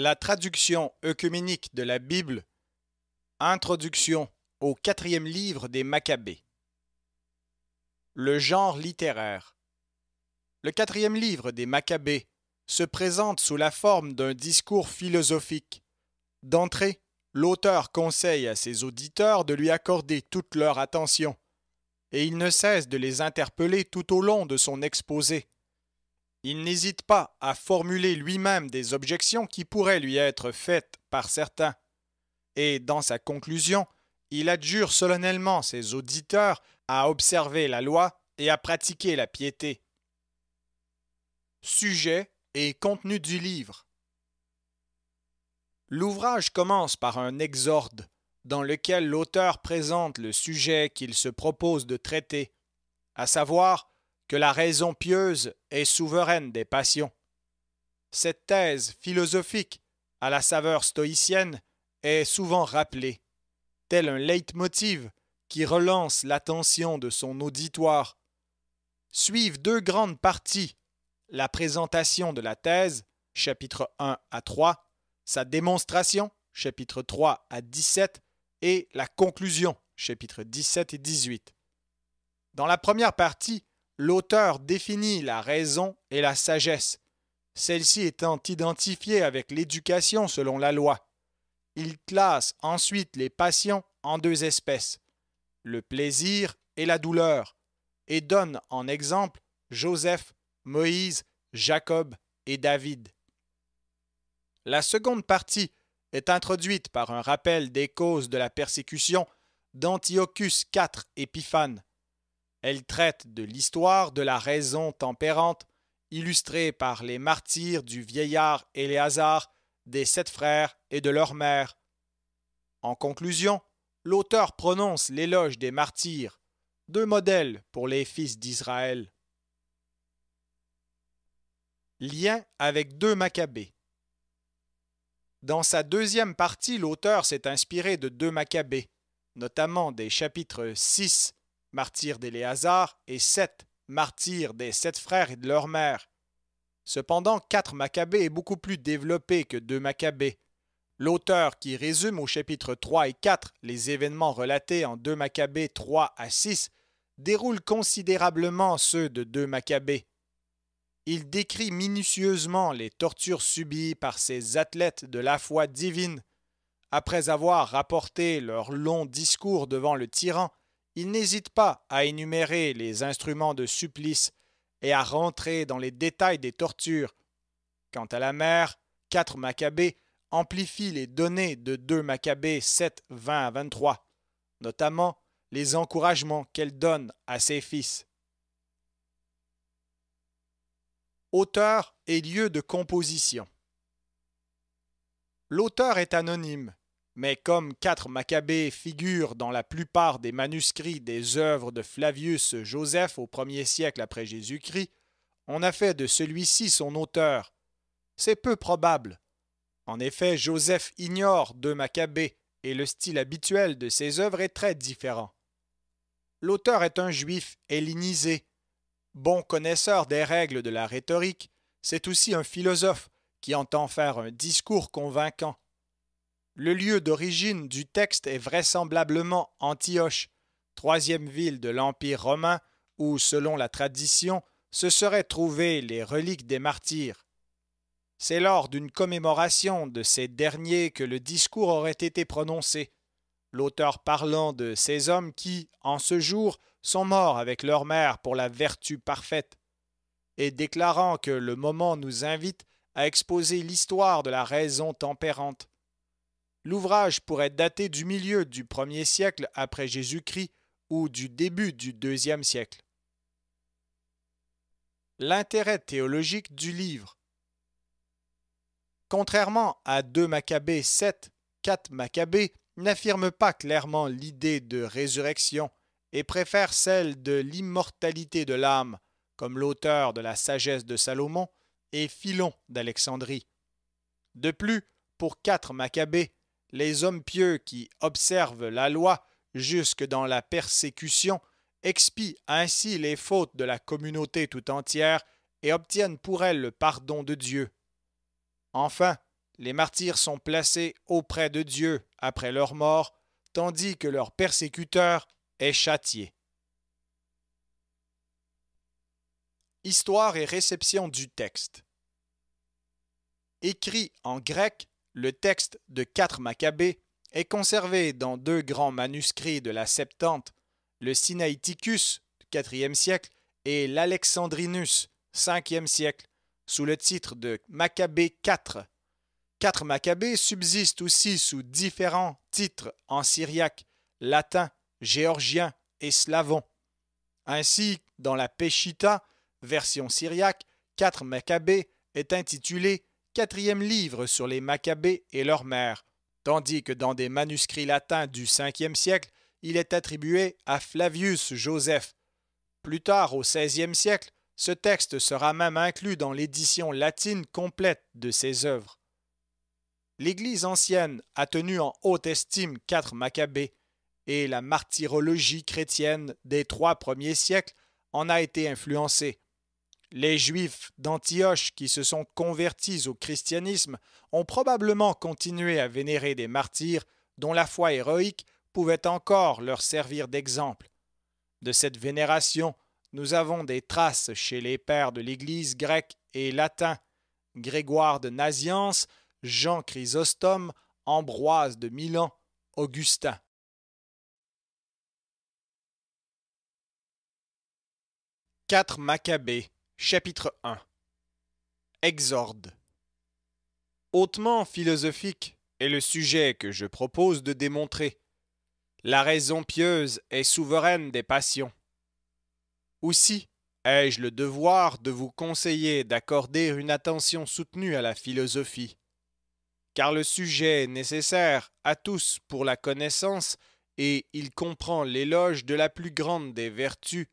La traduction œcuménique de la Bible. Introduction au quatrième livre des Maccabées. Le genre littéraire. Le quatrième livre des Maccabées se présente sous la forme d'un discours philosophique. D'entrée, l'auteur conseille à ses auditeurs de lui accorder toute leur attention, et il ne cesse de les interpeller tout au long de son exposé il n'hésite pas à formuler lui-même des objections qui pourraient lui être faites par certains. Et dans sa conclusion, il adjure solennellement ses auditeurs à observer la loi et à pratiquer la piété. Sujet et contenu du livre. L'ouvrage commence par un exorde dans lequel l'auteur présente le sujet qu'il se propose de traiter, à savoir que la raison pieuse est souveraine des passions. Cette thèse philosophique à la saveur stoïcienne est souvent rappelée, tel un leitmotiv qui relance l'attention de son auditoire. Suivent deux grandes parties la présentation de la thèse, chapitre 1 à 3, sa démonstration, chapitre 3 à 17, et la conclusion, chapitre 17 et 18. Dans la première partie, l'auteur définit la raison et la sagesse, celle-ci étant identifiée avec l'éducation selon la loi. Il classe ensuite les passions en deux espèces, le plaisir et la douleur, et donne en exemple Joseph, Moïse, Jacob et David. La seconde partie est introduite par un rappel des causes de la persécution d'Antiochus IV Épiphane, elle traite de l'histoire de la raison tempérante, illustrée par les martyrs du vieillard Éléazar, des sept frères et de leur mère. En conclusion, l'auteur prononce l'éloge des martyrs, deux modèles pour les fils d'Israël. Lien avec deux Maccabées. Dans sa deuxième partie, l'auteur s'est inspiré de deux Maccabées, notamment des chapitres 6 martyr d'Éléazar, et sept, martyrs des sept frères et de leur mère. Cependant, quatre Maccabées est beaucoup plus développé que 2 Maccabées. L'auteur qui résume au chapitre 3 et 4 les événements relatés en 2 Maccabées 3 à 6 déroule considérablement ceux de 2 Maccabées. Il décrit minutieusement les tortures subies par ces athlètes de la foi divine. Après avoir rapporté leur long discours devant le tyran, il n'hésite pas à énumérer les instruments de supplice et à rentrer dans les détails des tortures. Quant à la mère, 4 Maccabées amplifient les données de 2 Maccabées 7, 20 à 23, notamment les encouragements qu'elle donne à ses fils. Auteur et lieu de composition. L'auteur est anonyme mais comme quatre Maccabées figurent dans la plupart des manuscrits des œuvres de Flavius Joseph au 1 siècle après Jésus-Christ, on a fait de celui-ci son auteur. C'est peu probable. En effet, Joseph ignore deux Maccabées et le style habituel de ses œuvres est très différent. L'auteur est un juif hellénisé. Bon connaisseur des règles de la rhétorique, c'est aussi un philosophe qui entend faire un discours convaincant. Le lieu d'origine du texte est vraisemblablement Antioche, troisième ville de l'Empire romain où, selon la tradition, se seraient trouvées les reliques des martyrs. C'est lors d'une commémoration de ces derniers que le discours aurait été prononcé, l'auteur parlant de ces hommes qui, en ce jour, sont morts avec leur mère pour la vertu parfaite, et déclarant que le moment nous invite à exposer l'histoire de la raison tempérante. L'ouvrage pourrait dater du milieu du 1er siècle après Jésus-Christ ou du début du 2e siècle. L'intérêt théologique du livre. Contrairement à 2 Maccabées 7, 4 Maccabées n'affirme pas clairement l'idée de résurrection et préfère celle de l'immortalité de l'âme, comme l'auteur de la Sagesse de Salomon et Philon d'Alexandrie. De plus, pour 4 les hommes pieux qui observent la loi jusque dans la persécution expient ainsi les fautes de la communauté tout entière et obtiennent pour elle le pardon de Dieu. Enfin, les martyrs sont placés auprès de Dieu après leur mort, tandis que leur persécuteur est châtié. Histoire et réception du texte. Écrit en grec le texte de 4 Maccabées est conservé dans deux grands manuscrits de la Septante, le Sinaiticus du IVe siècle et l'Alexandrinus 5 siècle, sous le titre de Maccabée 4. Quatre Maccabées subsistent aussi sous différents titres en syriaque, latin, géorgien et slavon. Ainsi, dans la Peshitta, version syriaque, 4 Maccabées est intitulé quatrième livre sur les Maccabées et leur mère, tandis que dans des manuscrits latins du 5 siècle, il est attribué à Flavius Joseph. Plus tard, au 16e siècle, ce texte sera même inclus dans l'édition latine complète de ses œuvres. L'Église ancienne a tenu en haute estime quatre Maccabées, et la martyrologie chrétienne des trois premiers siècles en a été influencée. Les Juifs d'Antioche qui se sont convertis au christianisme ont probablement continué à vénérer des martyrs dont la foi héroïque pouvait encore leur servir d'exemple. De cette vénération, nous avons des traces chez les pères de l'Église grecque et latin, Grégoire de Naziance, Jean Chrysostome, Ambroise de Milan, Augustin. Quatre Maccabées Chapitre 1 Exorde Hautement philosophique est le sujet que je propose de démontrer. La raison pieuse est souveraine des passions. Aussi ai-je le devoir de vous conseiller d'accorder une attention soutenue à la philosophie, car le sujet est nécessaire à tous pour la connaissance et il comprend l'éloge de la plus grande des vertus,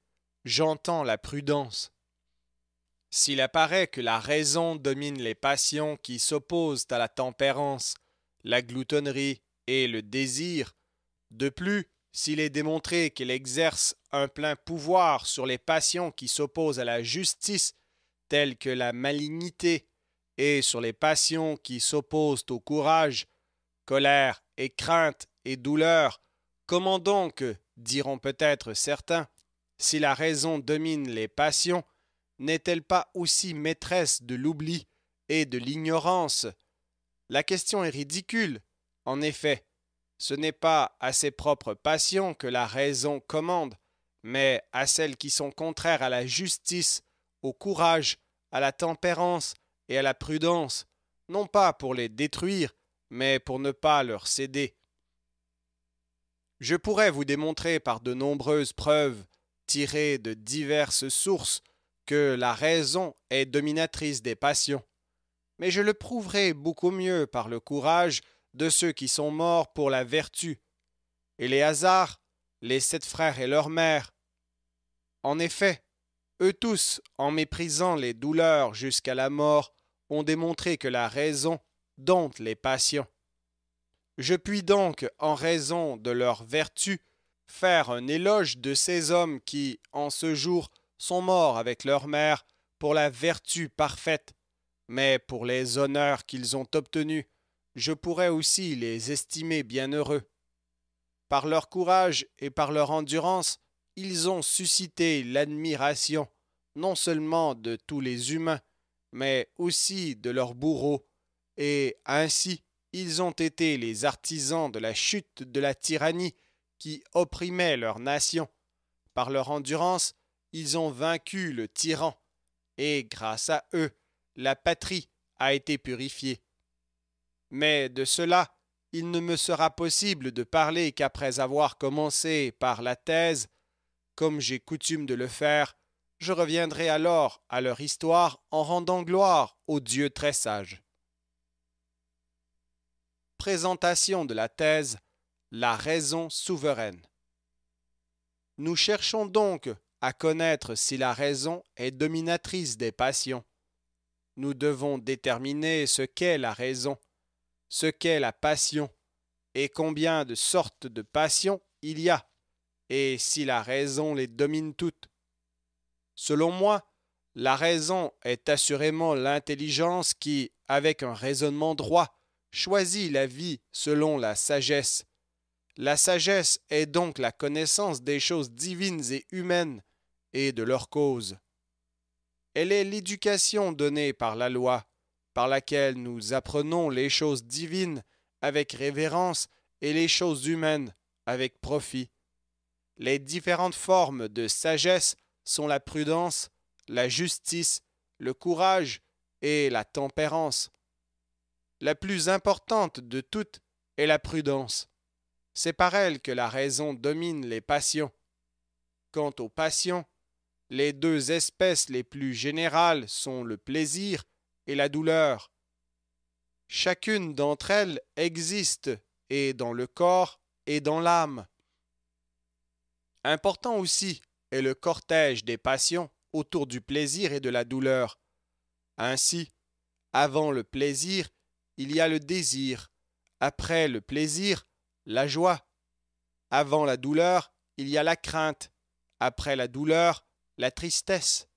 j'entends la prudence s'il apparaît que la raison domine les passions qui s'opposent à la tempérance, la gloutonnerie et le désir, de plus, s'il est démontré qu'elle exerce un plein pouvoir sur les passions qui s'opposent à la justice, telles que la malignité, et sur les passions qui s'opposent au courage, colère et crainte et douleur, comment donc, diront peut-être certains, si la raison domine les passions, n'est-elle pas aussi maîtresse de l'oubli et de l'ignorance La question est ridicule. En effet, ce n'est pas à ses propres passions que la raison commande, mais à celles qui sont contraires à la justice, au courage, à la tempérance et à la prudence, non pas pour les détruire, mais pour ne pas leur céder. Je pourrais vous démontrer par de nombreuses preuves tirées de diverses sources que la raison est dominatrice des passions, mais je le prouverai beaucoup mieux par le courage de ceux qui sont morts pour la vertu, et les hasards, les sept frères et leur mère. En effet, eux tous, en méprisant les douleurs jusqu'à la mort, ont démontré que la raison dompte les passions. Je puis donc, en raison de leur vertu, faire un éloge de ces hommes qui, en ce jour, sont morts avec leur mère pour la vertu parfaite, mais pour les honneurs qu'ils ont obtenus, je pourrais aussi les estimer bienheureux. Par leur courage et par leur endurance, ils ont suscité l'admiration, non seulement de tous les humains, mais aussi de leurs bourreaux, et ainsi ils ont été les artisans de la chute de la tyrannie qui opprimait leur nation. Par leur endurance, ils ont vaincu le tyran, et grâce à eux, la patrie a été purifiée. Mais de cela, il ne me sera possible de parler qu'après avoir commencé par la thèse, comme j'ai coutume de le faire, je reviendrai alors à leur histoire en rendant gloire au Dieu très sage. Présentation de la thèse La raison souveraine. Nous cherchons donc à connaître si la raison est dominatrice des passions. Nous devons déterminer ce qu'est la raison, ce qu'est la passion, et combien de sortes de passions il y a, et si la raison les domine toutes. Selon moi, la raison est assurément l'intelligence qui, avec un raisonnement droit, choisit la vie selon la sagesse. La sagesse est donc la connaissance des choses divines et humaines, et de leur cause. Elle est l'éducation donnée par la loi, par laquelle nous apprenons les choses divines avec révérence et les choses humaines avec profit. Les différentes formes de sagesse sont la prudence, la justice, le courage et la tempérance. La plus importante de toutes est la prudence. C'est par elle que la raison domine les passions. Quant aux passions, les deux espèces les plus générales sont le plaisir et la douleur. Chacune d'entre elles existe et dans le corps et dans l'âme. Important aussi est le cortège des passions autour du plaisir et de la douleur. Ainsi, avant le plaisir, il y a le désir, après le plaisir, la joie. Avant la douleur, il y a la crainte, après la douleur, la tristesse.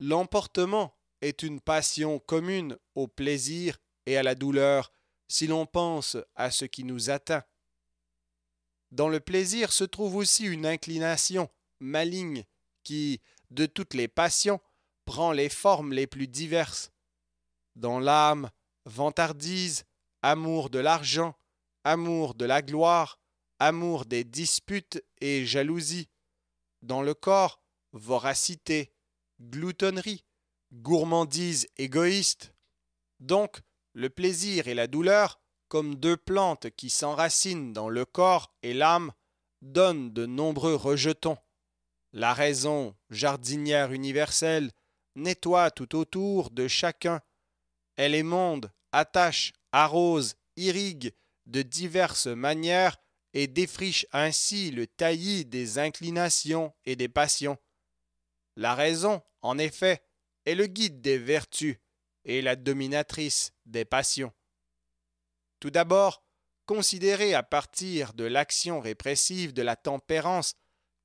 L'emportement est une passion commune au plaisir et à la douleur si l'on pense à ce qui nous atteint. Dans le plaisir se trouve aussi une inclination maligne qui, de toutes les passions, prend les formes les plus diverses. Dans l'âme, vantardise, amour de l'argent, amour de la gloire, amour des disputes et jalousie. Dans le corps, voracité, gloutonnerie, gourmandise égoïste. Donc, le plaisir et la douleur, comme deux plantes qui s'enracinent dans le corps et l'âme, donnent de nombreux rejetons. La raison, jardinière universelle, nettoie tout autour de chacun. Elle émonde, attache, arrose, irrigue de diverses manières et défriche ainsi le taillis des inclinations et des passions. La raison, en effet, est le guide des vertus et la dominatrice des passions. Tout d'abord, considérez à partir de l'action répressive de la tempérance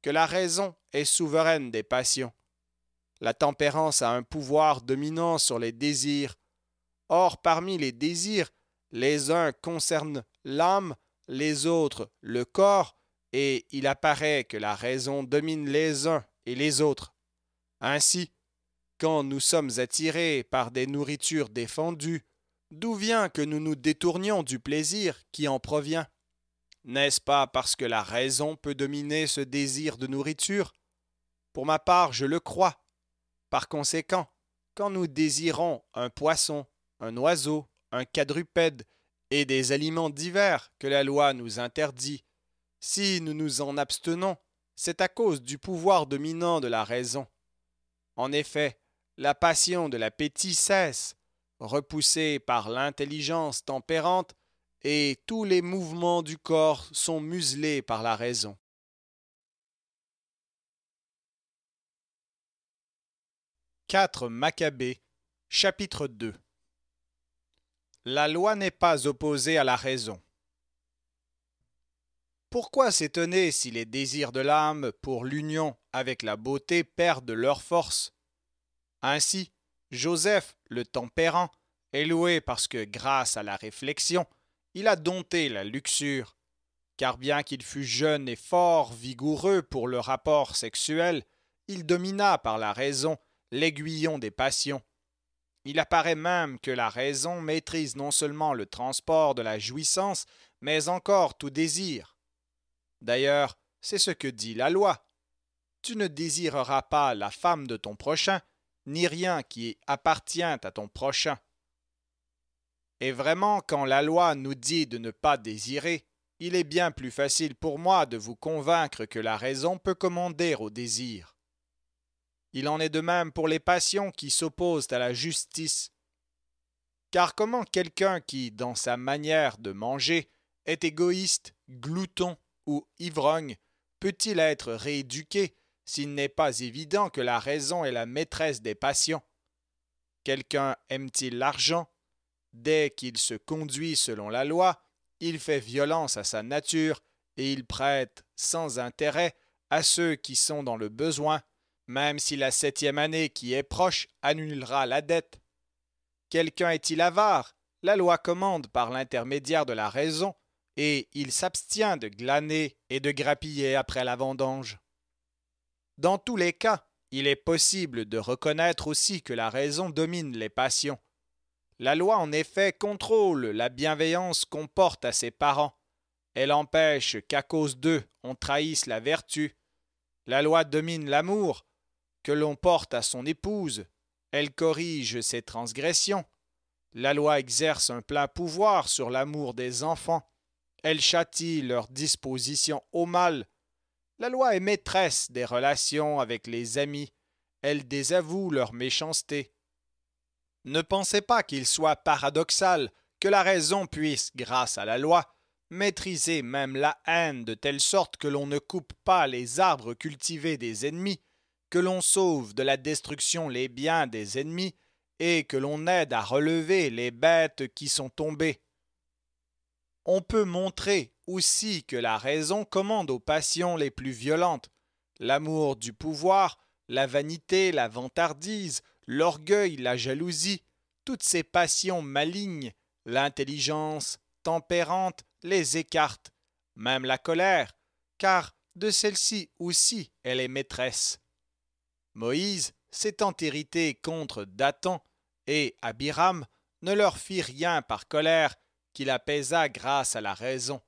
que la raison est souveraine des passions. La tempérance a un pouvoir dominant sur les désirs. Or, parmi les désirs, les uns concernent l'âme, les autres le corps, et il apparaît que la raison domine les uns et les autres. Ainsi, quand nous sommes attirés par des nourritures défendues, d'où vient que nous nous détournions du plaisir qui en provient N'est-ce pas parce que la raison peut dominer ce désir de nourriture Pour ma part, je le crois. Par conséquent, quand nous désirons un poisson, un oiseau, un quadrupède et des aliments divers que la loi nous interdit, si nous nous en abstenons, c'est à cause du pouvoir dominant de la raison. En effet, la passion de l'appétit cesse, repoussée par l'intelligence tempérante, et tous les mouvements du corps sont muselés par la raison. « 4 Maccabée, chapitre 2 La loi n'est pas opposée à la raison. Pourquoi s'étonner si les désirs de l'âme pour l'union avec la beauté perdent leur force Ainsi, Joseph, le tempérant, est loué parce que grâce à la réflexion, il a dompté la luxure. Car bien qu'il fût jeune et fort vigoureux pour le rapport sexuel, il domina par la raison l'aiguillon des passions. Il apparaît même que la raison maîtrise non seulement le transport de la jouissance, mais encore tout désir. D'ailleurs, c'est ce que dit la loi. Tu ne désireras pas la femme de ton prochain, ni rien qui appartient à ton prochain. Et vraiment, quand la loi nous dit de ne pas désirer, il est bien plus facile pour moi de vous convaincre que la raison peut commander au désir. Il en est de même pour les passions qui s'opposent à la justice. Car comment quelqu'un qui, dans sa manière de manger, est égoïste, glouton, ou ivrogne peut-il être rééduqué s'il n'est pas évident que la raison est la maîtresse des passions Quelqu'un aime-t-il l'argent Dès qu'il se conduit selon la loi, il fait violence à sa nature et il prête sans intérêt à ceux qui sont dans le besoin, même si la septième année qui est proche annulera la dette. Quelqu'un est-il avare La loi commande par l'intermédiaire de la raison et il s'abstient de glaner et de grappiller après la vendange. Dans tous les cas, il est possible de reconnaître aussi que la raison domine les passions. La loi en effet contrôle la bienveillance qu'on porte à ses parents. Elle empêche qu'à cause d'eux on trahisse la vertu. La loi domine l'amour que l'on porte à son épouse. Elle corrige ses transgressions. La loi exerce un plein pouvoir sur l'amour des enfants. Elle châtie leur disposition au mal. La loi est maîtresse des relations avec les amis. Elle désavoue leur méchanceté. Ne pensez pas qu'il soit paradoxal que la raison puisse, grâce à la loi, maîtriser même la haine de telle sorte que l'on ne coupe pas les arbres cultivés des ennemis, que l'on sauve de la destruction les biens des ennemis, et que l'on aide à relever les bêtes qui sont tombées. On peut montrer aussi que la raison commande aux passions les plus violentes, l'amour du pouvoir, la vanité, la vantardise, l'orgueil, la jalousie, toutes ces passions malignes, l'intelligence tempérante les écarte, même la colère, car de celle-ci aussi elle est maîtresse. Moïse s'étant irrité contre Dathan et Abiram, ne leur fit rien par colère, qu'il apaisa grâce à la raison.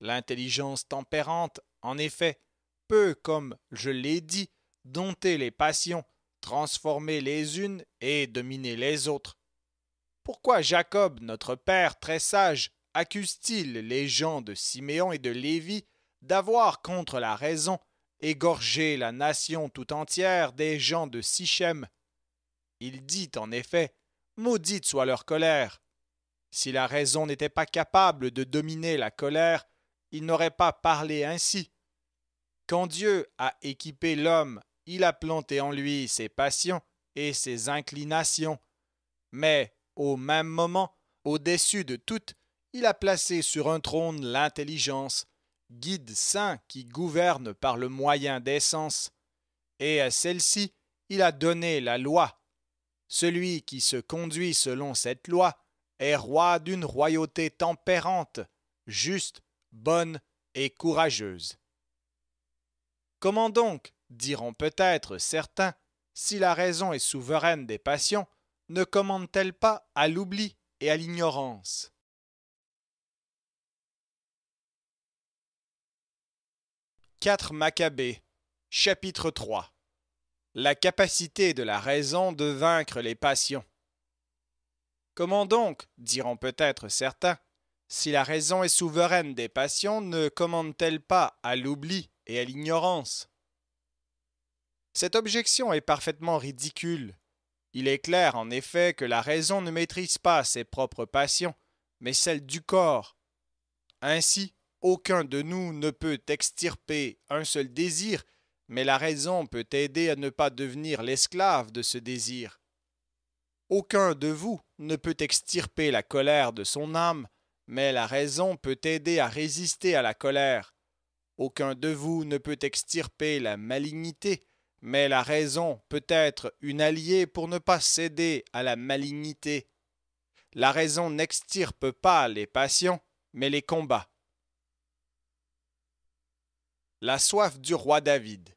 L'intelligence tempérante, en effet, peut, comme je l'ai dit, dompter les passions, transformer les unes et dominer les autres. Pourquoi Jacob, notre père très sage, accuse-t-il les gens de Siméon et de Lévi d'avoir, contre la raison, égorgé la nation tout entière des gens de Sichem Il dit en effet Maudite soit leur colère, si la raison n'était pas capable de dominer la colère, il n'aurait pas parlé ainsi. Quand Dieu a équipé l'homme, il a planté en lui ses passions et ses inclinations. Mais, au même moment, au-dessus de toutes, il a placé sur un trône l'intelligence, guide saint qui gouverne par le moyen des sens. Et à celle-ci, il a donné la loi. Celui qui se conduit selon cette loi est roi d'une royauté tempérante, juste, bonne et courageuse. Comment donc, diront peut-être certains, si la raison est souveraine des passions, ne commande-t-elle pas à l'oubli et à l'ignorance Maccabées, chapitre 3 La capacité de la raison de vaincre les passions. Comment donc, diront peut-être certains, si la raison est souveraine des passions, ne commande-t-elle pas à l'oubli et à l'ignorance Cette objection est parfaitement ridicule. Il est clair, en effet, que la raison ne maîtrise pas ses propres passions, mais celles du corps. Ainsi, aucun de nous ne peut extirper un seul désir, mais la raison peut aider à ne pas devenir l'esclave de ce désir. Aucun de vous ne peut extirper la colère de son âme, mais la raison peut aider à résister à la colère. Aucun de vous ne peut extirper la malignité, mais la raison peut être une alliée pour ne pas céder à la malignité. La raison n'extirpe pas les passions, mais les combats. La soif du roi David.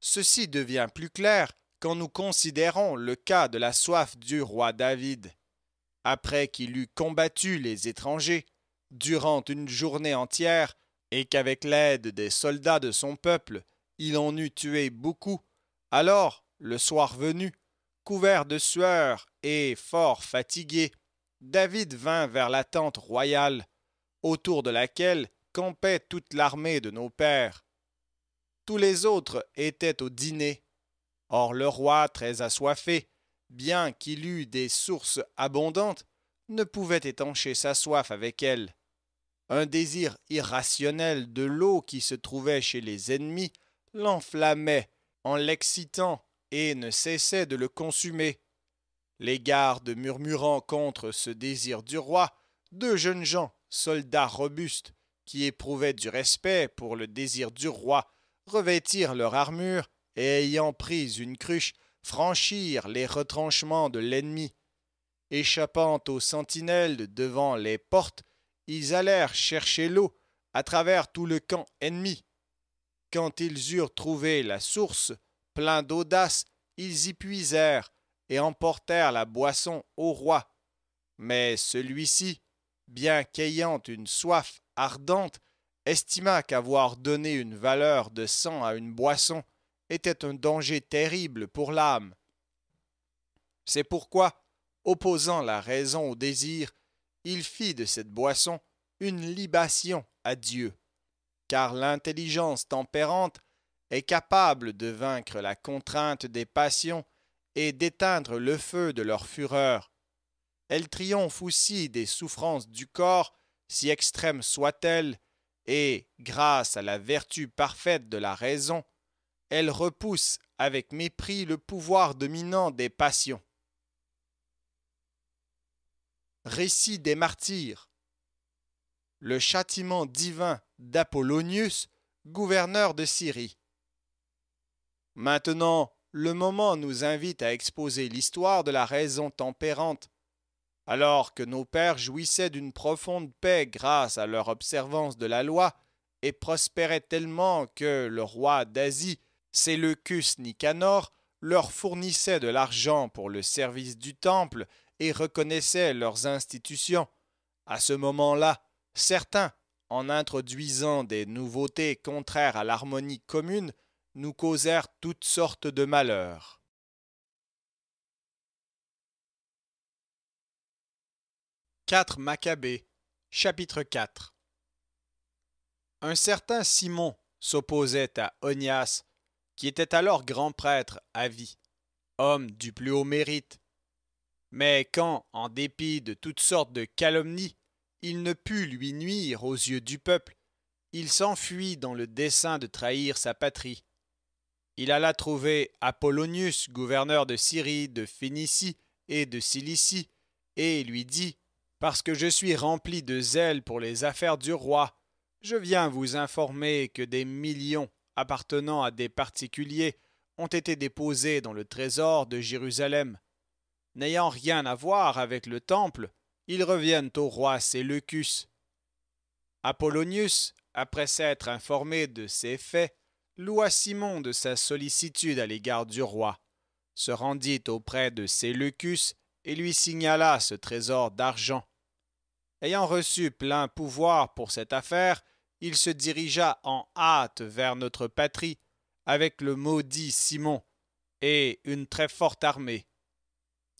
Ceci devient plus clair quand nous considérons le cas de la soif du roi David, après qu'il eut combattu les étrangers durant une journée entière, et qu'avec l'aide des soldats de son peuple, il en eut tué beaucoup, alors, le soir venu, couvert de sueur et fort fatigué, David vint vers la tente royale, autour de laquelle campait toute l'armée de nos pères. Tous les autres étaient au dîner, Or le roi, très assoiffé, bien qu'il eût des sources abondantes, ne pouvait étancher sa soif avec elle. Un désir irrationnel de l'eau qui se trouvait chez les ennemis l'enflammait en l'excitant et ne cessait de le consumer. Les gardes murmurant contre ce désir du roi, deux jeunes gens, soldats robustes, qui éprouvaient du respect pour le désir du roi, revêtirent leur armure et ayant pris une cruche, franchirent les retranchements de l'ennemi. Échappant aux sentinelles devant les portes, ils allèrent chercher l'eau à travers tout le camp ennemi. Quand ils eurent trouvé la source, pleins d'audace, ils y puisèrent et emportèrent la boisson au roi. Mais celui-ci, bien qu'ayant une soif ardente, estima qu'avoir donné une valeur de sang à une boisson était un danger terrible pour l'âme. C'est pourquoi, opposant la raison au désir, il fit de cette boisson une libation à Dieu, car l'intelligence tempérante est capable de vaincre la contrainte des passions et d'éteindre le feu de leur fureur. Elle triomphe aussi des souffrances du corps, si extrêmes soient-elles, et, grâce à la vertu parfaite de la raison, elle repousse avec mépris le pouvoir dominant des passions. Récit des martyrs. Le châtiment divin d'Apollonius, gouverneur de Syrie. Maintenant, le moment nous invite à exposer l'histoire de la raison tempérante. Alors que nos pères jouissaient d'une profonde paix grâce à leur observance de la loi et prospéraient tellement que le roi d'Asie Séleucus Nicanor leur fournissait de l'argent pour le service du temple et reconnaissait leurs institutions. À ce moment-là, certains, en introduisant des nouveautés contraires à l'harmonie commune, nous causèrent toutes sortes de malheurs. Maccabées, chapitre 4 Un certain Simon s'opposait à Onias, qui était alors grand prêtre à vie, homme du plus haut mérite. Mais quand, en dépit de toutes sortes de calomnies, il ne put lui nuire aux yeux du peuple, il s'enfuit dans le dessein de trahir sa patrie. Il alla trouver Apollonius, gouverneur de Syrie, de Phénicie et de Cilicie, et lui dit Parce que je suis rempli de zèle pour les affaires du roi, je viens vous informer que des millions appartenant à des particuliers ont été déposés dans le trésor de Jérusalem. N'ayant rien à voir avec le temple, ils reviennent au roi Séleucus. Apollonius, après s'être informé de ces faits, loua Simon de sa sollicitude à l'égard du roi, se rendit auprès de Séleucus et lui signala ce trésor d'argent. Ayant reçu plein pouvoir pour cette affaire, il se dirigea en hâte vers notre patrie avec le maudit Simon et une très forte armée.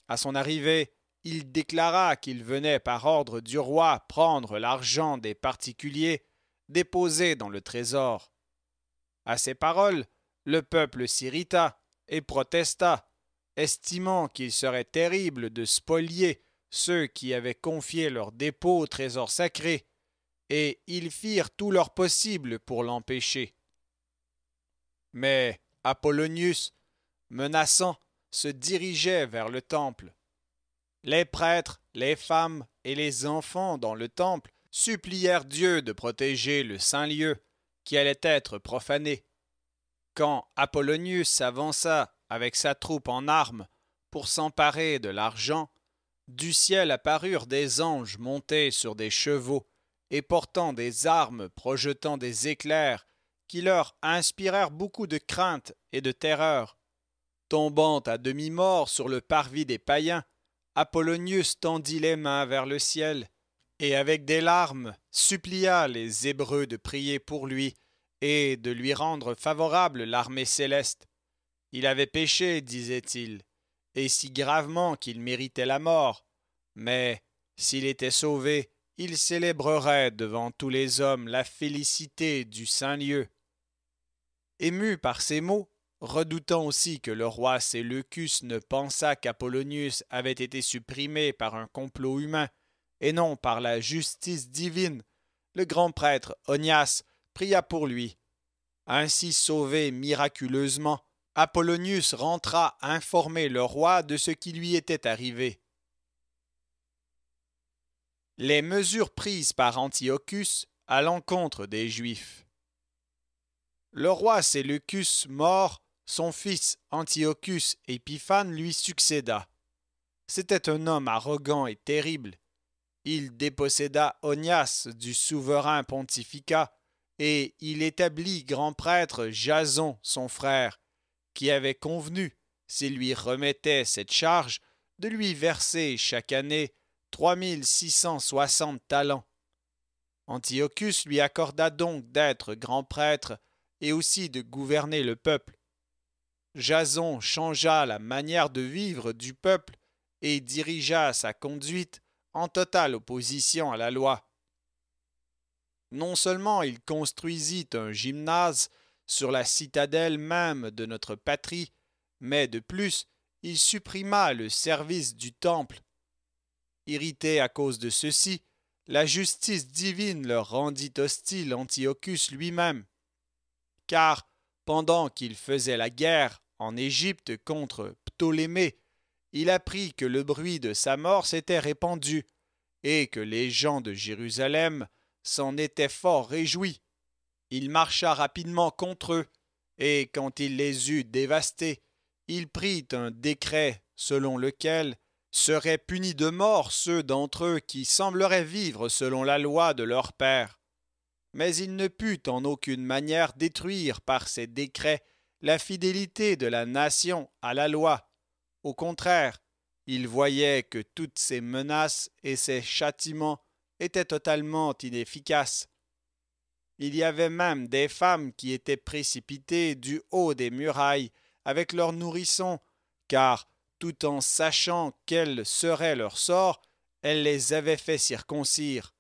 À son arrivée, il déclara qu'il venait par ordre du roi prendre l'argent des particuliers déposé dans le trésor. À ces paroles, le peuple s'irrita et protesta, estimant qu'il serait terrible de spolier ceux qui avaient confié leur dépôt au trésor sacré, et ils firent tout leur possible pour l'empêcher. Mais Apollonius, menaçant, se dirigeait vers le temple. Les prêtres, les femmes et les enfants dans le temple supplièrent Dieu de protéger le saint lieu qui allait être profané. Quand Apollonius s'avança avec sa troupe en armes pour s'emparer de l'argent, du ciel apparurent des anges montés sur des chevaux et portant des armes projetant des éclairs qui leur inspirèrent beaucoup de crainte et de terreur. Tombant à demi-mort sur le parvis des païens, Apollonius tendit les mains vers le ciel et avec des larmes supplia les Hébreux de prier pour lui et de lui rendre favorable l'armée céleste. Il avait péché, disait-il, et si gravement qu'il méritait la mort. Mais s'il était sauvé, il célébrerait devant tous les hommes la félicité du saint lieu. Ému par ces mots, redoutant aussi que le roi Seleucus ne pensât qu'Apollonius avait été supprimé par un complot humain et non par la justice divine, le grand prêtre Onias pria pour lui. Ainsi sauvé miraculeusement, Apollonius rentra informer le roi de ce qui lui était arrivé. Les mesures prises par Antiochus à l'encontre des Juifs. Le roi Séleucus mort, son fils Antiochus Épiphane lui succéda. C'était un homme arrogant et terrible. Il déposséda Onias du souverain pontificat et il établit grand prêtre Jason, son frère, qui avait convenu, s'il lui remettait cette charge, de lui verser chaque année 3660 talents. Antiochus lui accorda donc d'être grand prêtre et aussi de gouverner le peuple. Jason changea la manière de vivre du peuple et dirigea sa conduite en totale opposition à la loi. Non seulement il construisit un gymnase sur la citadelle même de notre patrie, mais de plus, il supprima le service du temple Irrité à cause de ceci, la justice divine leur rendit hostile Antiochus lui-même. Car, pendant qu'il faisait la guerre en Égypte contre Ptolémée, il apprit que le bruit de sa mort s'était répandu, et que les gens de Jérusalem s'en étaient fort réjouis. Il marcha rapidement contre eux, et quand il les eut dévastés, il prit un décret selon lequel seraient punis de mort ceux d'entre eux qui sembleraient vivre selon la loi de leur père. Mais il ne put en aucune manière détruire par ses décrets la fidélité de la nation à la loi. Au contraire, il voyait que toutes ces menaces et ses châtiments étaient totalement inefficaces. Il y avait même des femmes qui étaient précipitées du haut des murailles avec leurs nourrissons, car tout en sachant quel serait leur sort, elle les avait fait circoncire.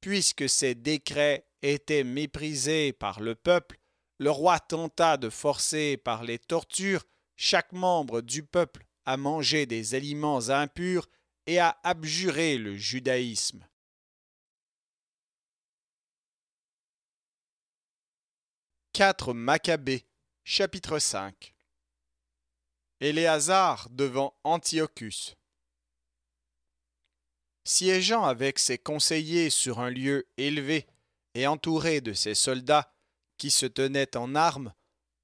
Puisque ces décrets étaient méprisés par le peuple, le roi tenta de forcer par les tortures chaque membre du peuple à manger des aliments impurs et à abjurer le judaïsme. IV. Maccabées, chapitre 5 hasards devant Antiochus. Siégeant avec ses conseillers sur un lieu élevé et entouré de ses soldats qui se tenaient en armes,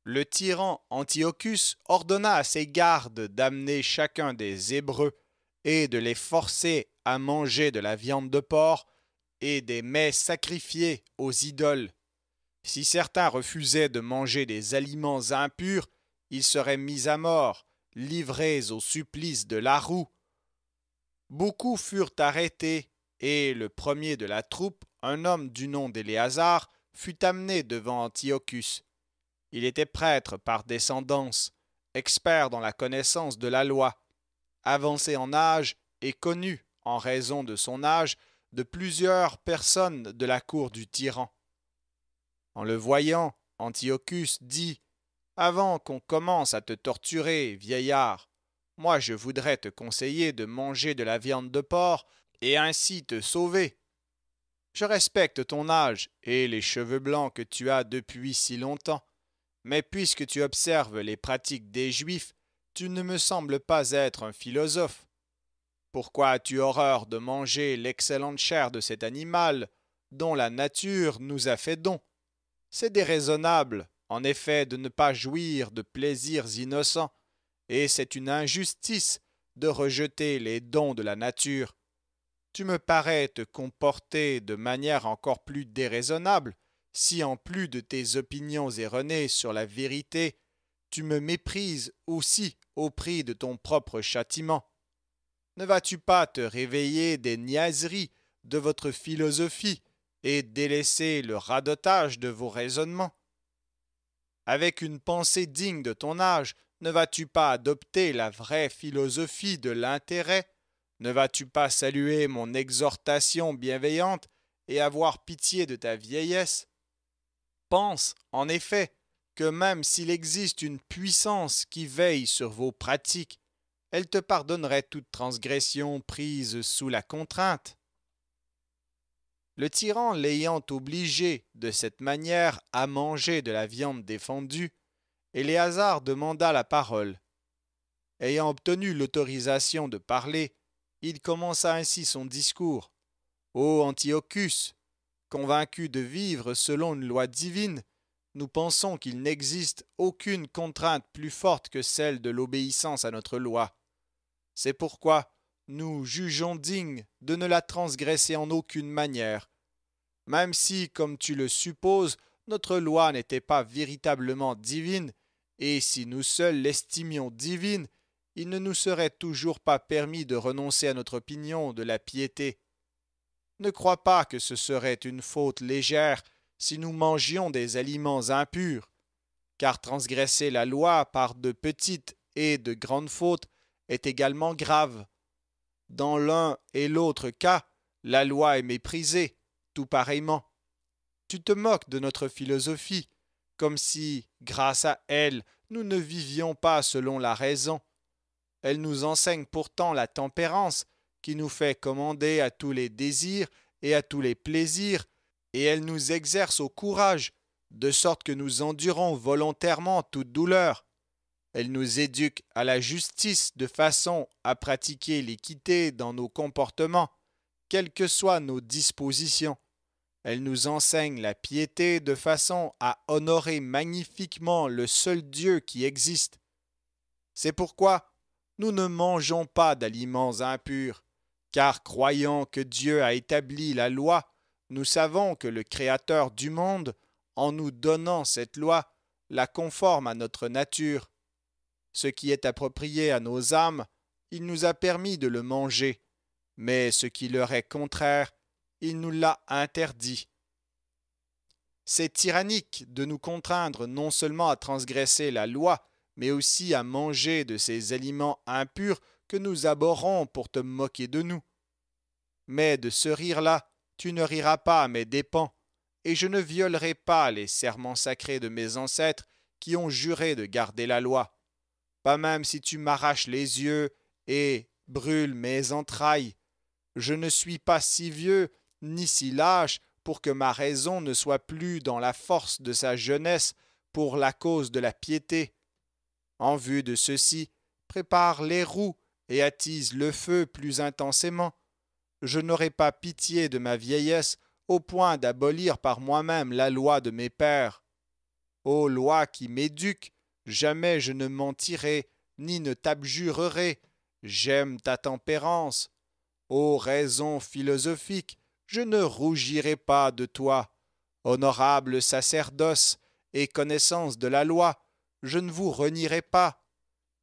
le tyran Antiochus ordonna à ses gardes d'amener chacun des Hébreux et de les forcer à manger de la viande de porc et des mets sacrifiés aux idoles. Si certains refusaient de manger des aliments impurs, ils seraient mis à mort, livrés au supplice de la roue. Beaucoup furent arrêtés, et le premier de la troupe, un homme du nom d'Éléazar, fut amené devant Antiochus. Il était prêtre par descendance, expert dans la connaissance de la loi, avancé en âge et connu, en raison de son âge, de plusieurs personnes de la cour du tyran. En le voyant, Antiochus dit avant qu'on commence à te torturer, vieillard, moi je voudrais te conseiller de manger de la viande de porc et ainsi te sauver. Je respecte ton âge et les cheveux blancs que tu as depuis si longtemps, mais puisque tu observes les pratiques des Juifs, tu ne me sembles pas être un philosophe. Pourquoi as-tu horreur de manger l'excellente chair de cet animal dont la nature nous a fait don C'est déraisonnable en effet de ne pas jouir de plaisirs innocents, et c'est une injustice de rejeter les dons de la nature. Tu me parais te comporter de manière encore plus déraisonnable si, en plus de tes opinions erronées sur la vérité, tu me méprises aussi au prix de ton propre châtiment. Ne vas-tu pas te réveiller des niaiseries de votre philosophie et délaisser le radotage de vos raisonnements avec une pensée digne de ton âge, ne vas-tu pas adopter la vraie philosophie de l'intérêt Ne vas-tu pas saluer mon exhortation bienveillante et avoir pitié de ta vieillesse Pense, en effet, que même s'il existe une puissance qui veille sur vos pratiques, elle te pardonnerait toute transgression prise sous la contrainte. Le tyran l'ayant obligé de cette manière à manger de la viande défendue, Éléazar demanda la parole. Ayant obtenu l'autorisation de parler, il commença ainsi son discours. Ô Antiochus, convaincu de vivre selon une loi divine, nous pensons qu'il n'existe aucune contrainte plus forte que celle de l'obéissance à notre loi. C'est pourquoi nous jugeons digne de ne la transgresser en aucune manière, même si, comme tu le supposes, notre loi n'était pas véritablement divine, et si nous seuls l'estimions divine, il ne nous serait toujours pas permis de renoncer à notre opinion de la piété. Ne crois pas que ce serait une faute légère si nous mangions des aliments impurs, car transgresser la loi par de petites et de grandes fautes est également grave dans l'un et l'autre cas, la loi est méprisée, tout pareillement. Tu te moques de notre philosophie, comme si, grâce à elle, nous ne vivions pas selon la raison. Elle nous enseigne pourtant la tempérance, qui nous fait commander à tous les désirs et à tous les plaisirs, et elle nous exerce au courage, de sorte que nous endurons volontairement toute douleur. Elle nous éduque à la justice de façon à pratiquer l'équité dans nos comportements, quelles que soient nos dispositions. Elle nous enseigne la piété de façon à honorer magnifiquement le seul Dieu qui existe. C'est pourquoi nous ne mangeons pas d'aliments impurs, car croyant que Dieu a établi la loi, nous savons que le Créateur du monde, en nous donnant cette loi, la conforme à notre nature ce qui est approprié à nos âmes, il nous a permis de le manger, mais ce qui leur est contraire, il nous l'a interdit. C'est tyrannique de nous contraindre non seulement à transgresser la loi, mais aussi à manger de ces aliments impurs que nous abhorrons pour te moquer de nous. Mais de ce rire-là, tu ne riras pas à mes dépens, et je ne violerai pas les serments sacrés de mes ancêtres qui ont juré de garder la loi pas même si tu m'arraches les yeux et brûles mes entrailles. Je ne suis pas si vieux, ni si lâche, pour que ma raison ne soit plus dans la force de sa jeunesse pour la cause de la piété. En vue de ceci, prépare les roues et attise le feu plus intensément. Je n'aurai pas pitié de ma vieillesse au point d'abolir par moi-même la loi de mes pères. Ô loi qui m'éduque, Jamais je ne mentirai, ni ne t'abjurerai. J'aime ta tempérance. Ô raison philosophique, je ne rougirai pas de toi. Honorable sacerdoce et connaissance de la loi, je ne vous renierai pas.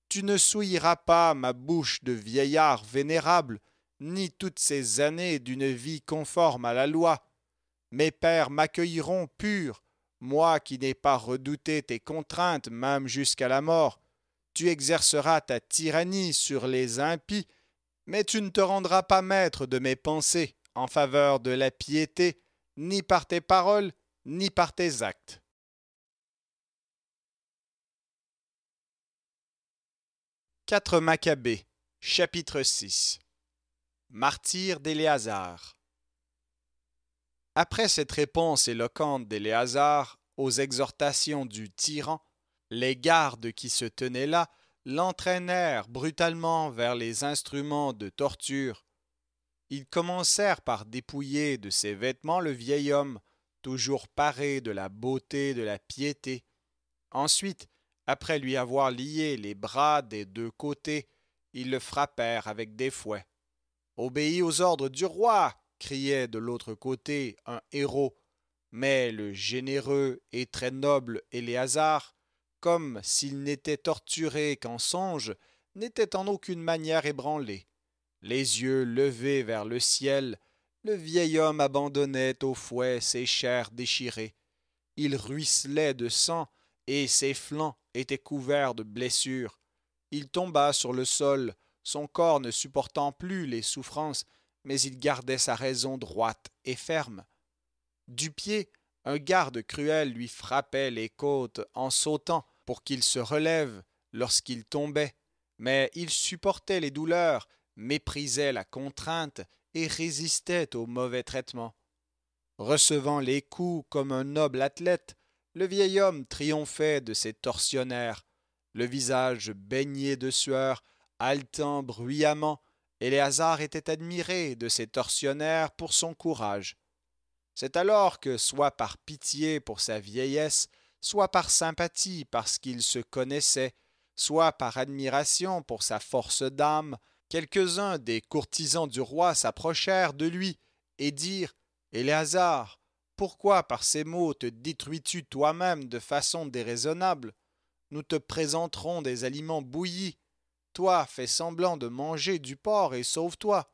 Tu ne souilleras pas ma bouche de vieillard vénérable, ni toutes ces années d'une vie conforme à la loi. Mes pères m'accueilleront pur, moi qui n'ai pas redouté tes contraintes même jusqu'à la mort. Tu exerceras ta tyrannie sur les impies, mais tu ne te rendras pas maître de mes pensées en faveur de la piété, ni par tes paroles, ni par tes actes. Quatre Maccabées, chapitre 6 Martyr d'Éléazar après cette réponse éloquente d'Éléazar aux exhortations du tyran, les gardes qui se tenaient là l'entraînèrent brutalement vers les instruments de torture. Ils commencèrent par dépouiller de ses vêtements le vieil homme, toujours paré de la beauté de la piété. Ensuite, après lui avoir lié les bras des deux côtés, ils le frappèrent avec des fouets. Obéis aux ordres du roi, criait de l'autre côté un héros, mais le généreux et très noble Éléazar, comme s'il n'était torturé qu'en songe, n'était en aucune manière ébranlé. Les yeux levés vers le ciel, le vieil homme abandonnait au fouet ses chairs déchirées. Il ruisselait de sang, et ses flancs étaient couverts de blessures. Il tomba sur le sol, son corps ne supportant plus les souffrances mais il gardait sa raison droite et ferme. Du pied, un garde cruel lui frappait les côtes en sautant pour qu'il se relève lorsqu'il tombait, mais il supportait les douleurs, méprisait la contrainte et résistait aux mauvais traitements. Recevant les coups comme un noble athlète, le vieil homme triomphait de ses torsionnaires. le visage baigné de sueur, haletant bruyamment, Éléazar était admiré de ses tortionnaires pour son courage. C'est alors que, soit par pitié pour sa vieillesse, soit par sympathie parce qu'ils se connaissaient, soit par admiration pour sa force d'âme, quelques-uns des courtisans du roi s'approchèrent de lui et dirent Éléazar, pourquoi par ces mots te détruis-tu toi-même de façon déraisonnable Nous te présenterons des aliments bouillis toi, fais semblant de manger du porc et sauve-toi.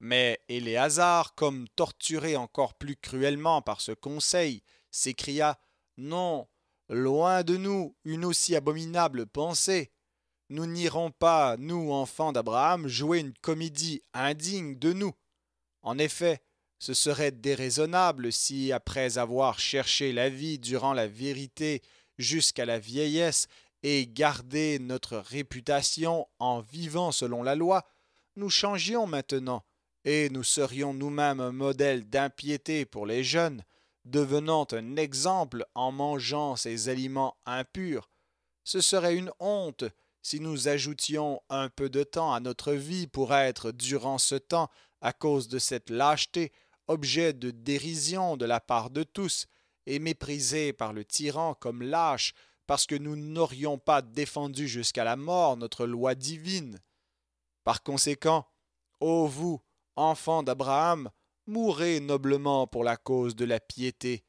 Mais Éléazar, comme torturé encore plus cruellement par ce conseil, s'écria Non, loin de nous une aussi abominable pensée. Nous n'irons pas, nous, enfants d'Abraham, jouer une comédie indigne de nous. En effet, ce serait déraisonnable si, après avoir cherché la vie durant la vérité jusqu'à la vieillesse, et garder notre réputation en vivant selon la loi, nous changions maintenant, et nous serions nous-mêmes un modèle d'impiété pour les jeunes, devenant un exemple en mangeant ces aliments impurs. Ce serait une honte si nous ajoutions un peu de temps à notre vie pour être, durant ce temps, à cause de cette lâcheté, objet de dérision de la part de tous, et méprisé par le tyran comme lâche parce que nous n'aurions pas défendu jusqu'à la mort notre loi divine. Par conséquent, ô vous, enfants d'Abraham, mourez noblement pour la cause de la piété.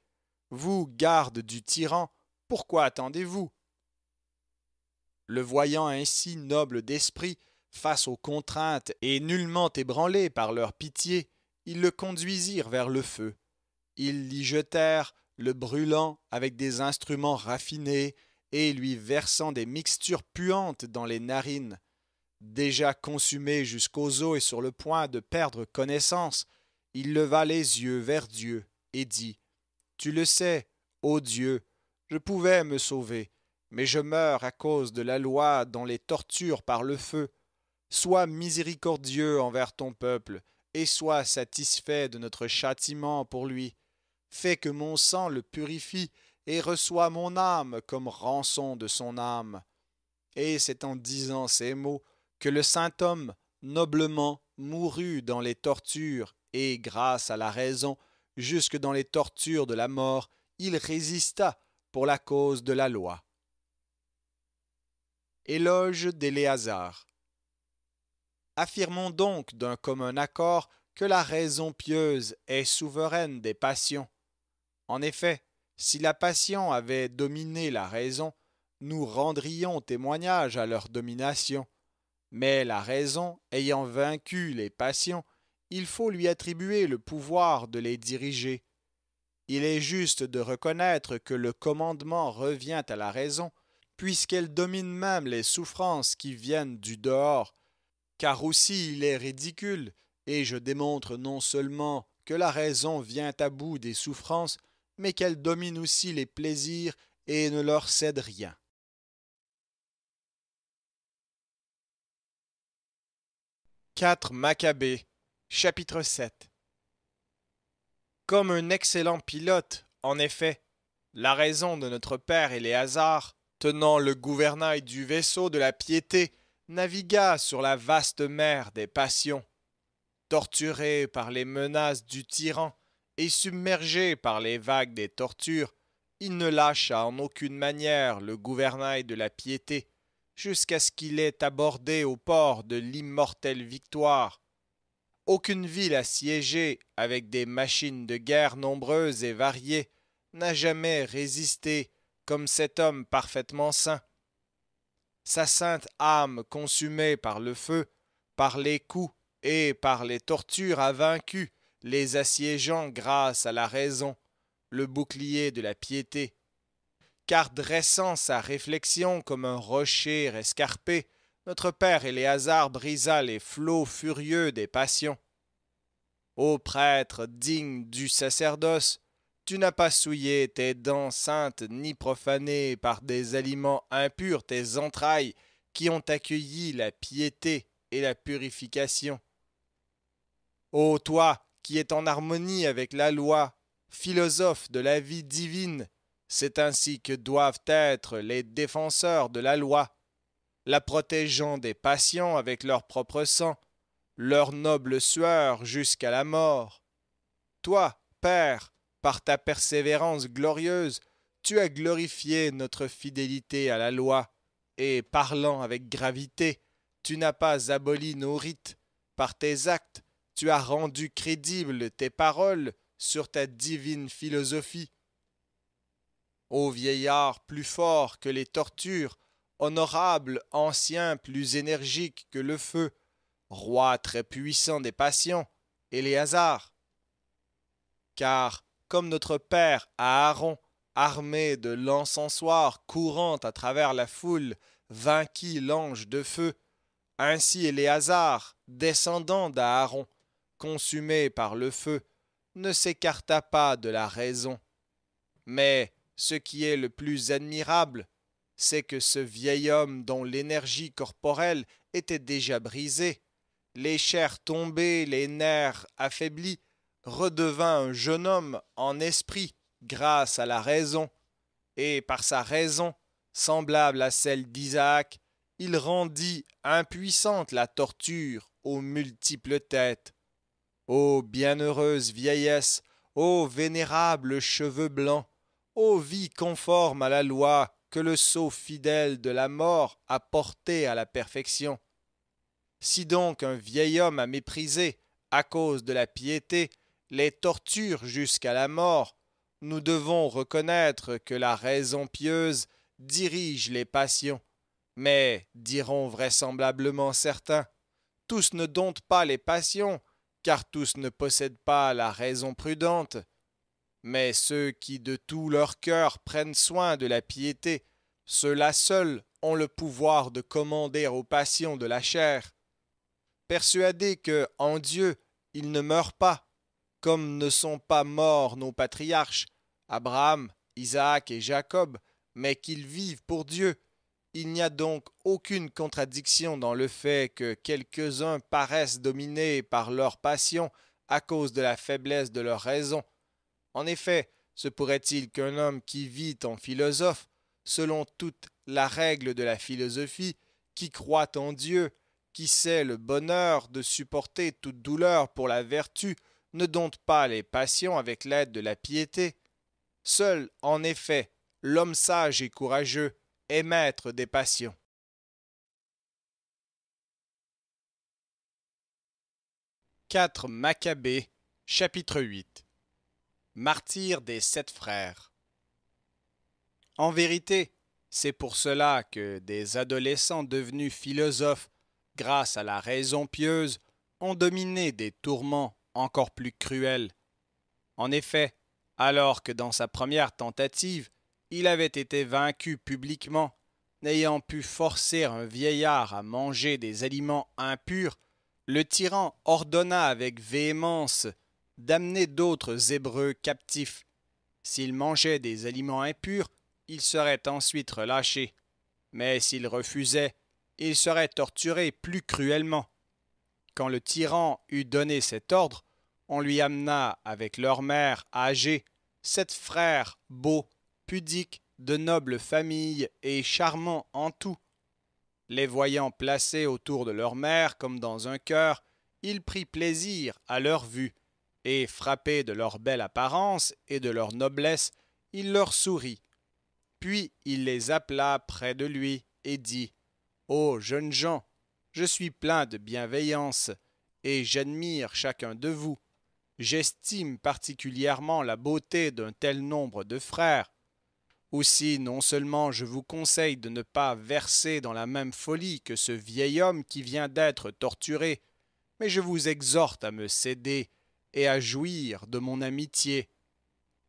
Vous, gardes du tyran, pourquoi attendez-vous Le voyant ainsi noble d'esprit, face aux contraintes et nullement ébranlé par leur pitié, ils le conduisirent vers le feu. Ils l'y jetèrent, le brûlant avec des instruments raffinés, et lui versant des mixtures puantes dans les narines. Déjà consumé jusqu'aux os et sur le point de perdre connaissance, il leva les yeux vers Dieu et dit Tu le sais, ô Dieu, je pouvais me sauver, mais je meurs à cause de la loi dans les tortures par le feu. Sois miséricordieux envers ton peuple, et sois satisfait de notre châtiment pour lui. Fais que mon sang le purifie, et reçois mon âme comme rançon de son âme. Et c'est en disant ces mots que le saint homme noblement mourut dans les tortures, et grâce à la raison, jusque dans les tortures de la mort, il résista pour la cause de la loi. Éloge d'Éléazar. Affirmons donc d'un commun accord que la raison pieuse est souveraine des passions. En effet, si la passion avait dominé la raison, nous rendrions témoignage à leur domination. Mais la raison ayant vaincu les passions, il faut lui attribuer le pouvoir de les diriger. Il est juste de reconnaître que le commandement revient à la raison, puisqu'elle domine même les souffrances qui viennent du dehors, car aussi il est ridicule, et je démontre non seulement que la raison vient à bout des souffrances, mais qu'elle domine aussi les plaisirs et ne leur cède rien. 4 Maccabées, chapitre 7 Comme un excellent pilote, en effet, la raison de notre père et les hasards, tenant le gouvernail du vaisseau de la piété, navigua sur la vaste mer des passions. Torturé par les menaces du tyran, et submergé par les vagues des tortures, il ne lâcha en aucune manière le gouvernail de la piété, jusqu'à ce qu'il ait abordé au port de l'immortelle victoire. Aucune ville assiégée, avec des machines de guerre nombreuses et variées, n'a jamais résisté comme cet homme parfaitement saint. Sa sainte âme consumée par le feu, par les coups et par les tortures a vaincu, les assiégeant grâce à la raison, le bouclier de la piété. Car dressant sa réflexion comme un rocher escarpé, notre père hasards brisa les flots furieux des passions. Ô prêtre digne du sacerdoce, tu n'as pas souillé tes dents saintes ni profané par des aliments impurs tes entrailles qui ont accueilli la piété et la purification. Ô toi, qui est en harmonie avec la loi, philosophe de la vie divine, c'est ainsi que doivent être les défenseurs de la loi, la protégeant des patients avec leur propre sang, leur noble sueur jusqu'à la mort. Toi, Père, par ta persévérance glorieuse, tu as glorifié notre fidélité à la loi, et parlant avec gravité, tu n'as pas aboli nos rites. Par tes actes, tu as rendu crédibles tes paroles sur ta divine philosophie. Ô vieillard plus fort que les tortures, honorable ancien plus énergique que le feu, roi très puissant des patients et les hasards. Car, comme notre père Aaron, armé de l'encensoir courant à travers la foule, vainquit l'ange de feu, ainsi les hasards, descendant d'Aaron, consumé par le feu, ne s'écarta pas de la raison. Mais ce qui est le plus admirable, c'est que ce vieil homme dont l'énergie corporelle était déjà brisée, les chairs tombées, les nerfs affaiblis, redevint un jeune homme en esprit grâce à la raison, et par sa raison, semblable à celle d'Isaac, il rendit impuissante la torture aux multiples têtes. Ô bienheureuse vieillesse, ô vénérable cheveux blancs, ô vie conforme à la loi que le sceau fidèle de la mort a porté à la perfection. Si donc un vieil homme a méprisé, à cause de la piété, les tortures jusqu'à la mort, nous devons reconnaître que la raison pieuse dirige les passions. Mais, diront vraisemblablement certains, tous ne domptent pas les passions, car tous ne possèdent pas la raison prudente. Mais ceux qui de tout leur cœur prennent soin de la piété, ceux-là seuls ont le pouvoir de commander aux passions de la chair. Persuadés que, en Dieu, ils ne meurent pas, comme ne sont pas morts nos patriarches, Abraham, Isaac et Jacob, mais qu'ils vivent pour Dieu, il n'y a donc aucune contradiction dans le fait que quelques-uns paraissent dominés par leurs passions à cause de la faiblesse de leur raison. En effet, se pourrait-il qu'un homme qui vit en philosophe, selon toute la règle de la philosophie, qui croit en Dieu, qui sait le bonheur de supporter toute douleur pour la vertu, ne dompte pas les passions avec l'aide de la piété Seul, en effet, l'homme sage et courageux Émettre maître des passions. « 4 Maccabées, chapitre 8 Martyr des sept frères. En vérité, c'est pour cela que des adolescents devenus philosophes, grâce à la raison pieuse, ont dominé des tourments encore plus cruels. En effet, alors que dans sa première tentative, il avait été vaincu publiquement, n'ayant pu forcer un vieillard à manger des aliments impurs, le tyran ordonna avec véhémence d'amener d'autres Hébreux captifs. S'ils mangeaient des aliments impurs, ils seraient ensuite relâchés. Mais s'ils refusaient, ils seraient torturés plus cruellement. Quand le tyran eut donné cet ordre, on lui amena avec leur mère âgée sept frères beaux pudique, de noble famille et charmant en tout. Les voyant placés autour de leur mère comme dans un cœur, il prit plaisir à leur vue, et frappé de leur belle apparence et de leur noblesse, il leur sourit. Puis il les appela près de lui et dit Ô jeunes gens, je suis plein de bienveillance, et j'admire chacun de vous. J'estime particulièrement la beauté d'un tel nombre de frères aussi, non seulement je vous conseille de ne pas verser dans la même folie que ce vieil homme qui vient d'être torturé, mais je vous exhorte à me céder et à jouir de mon amitié.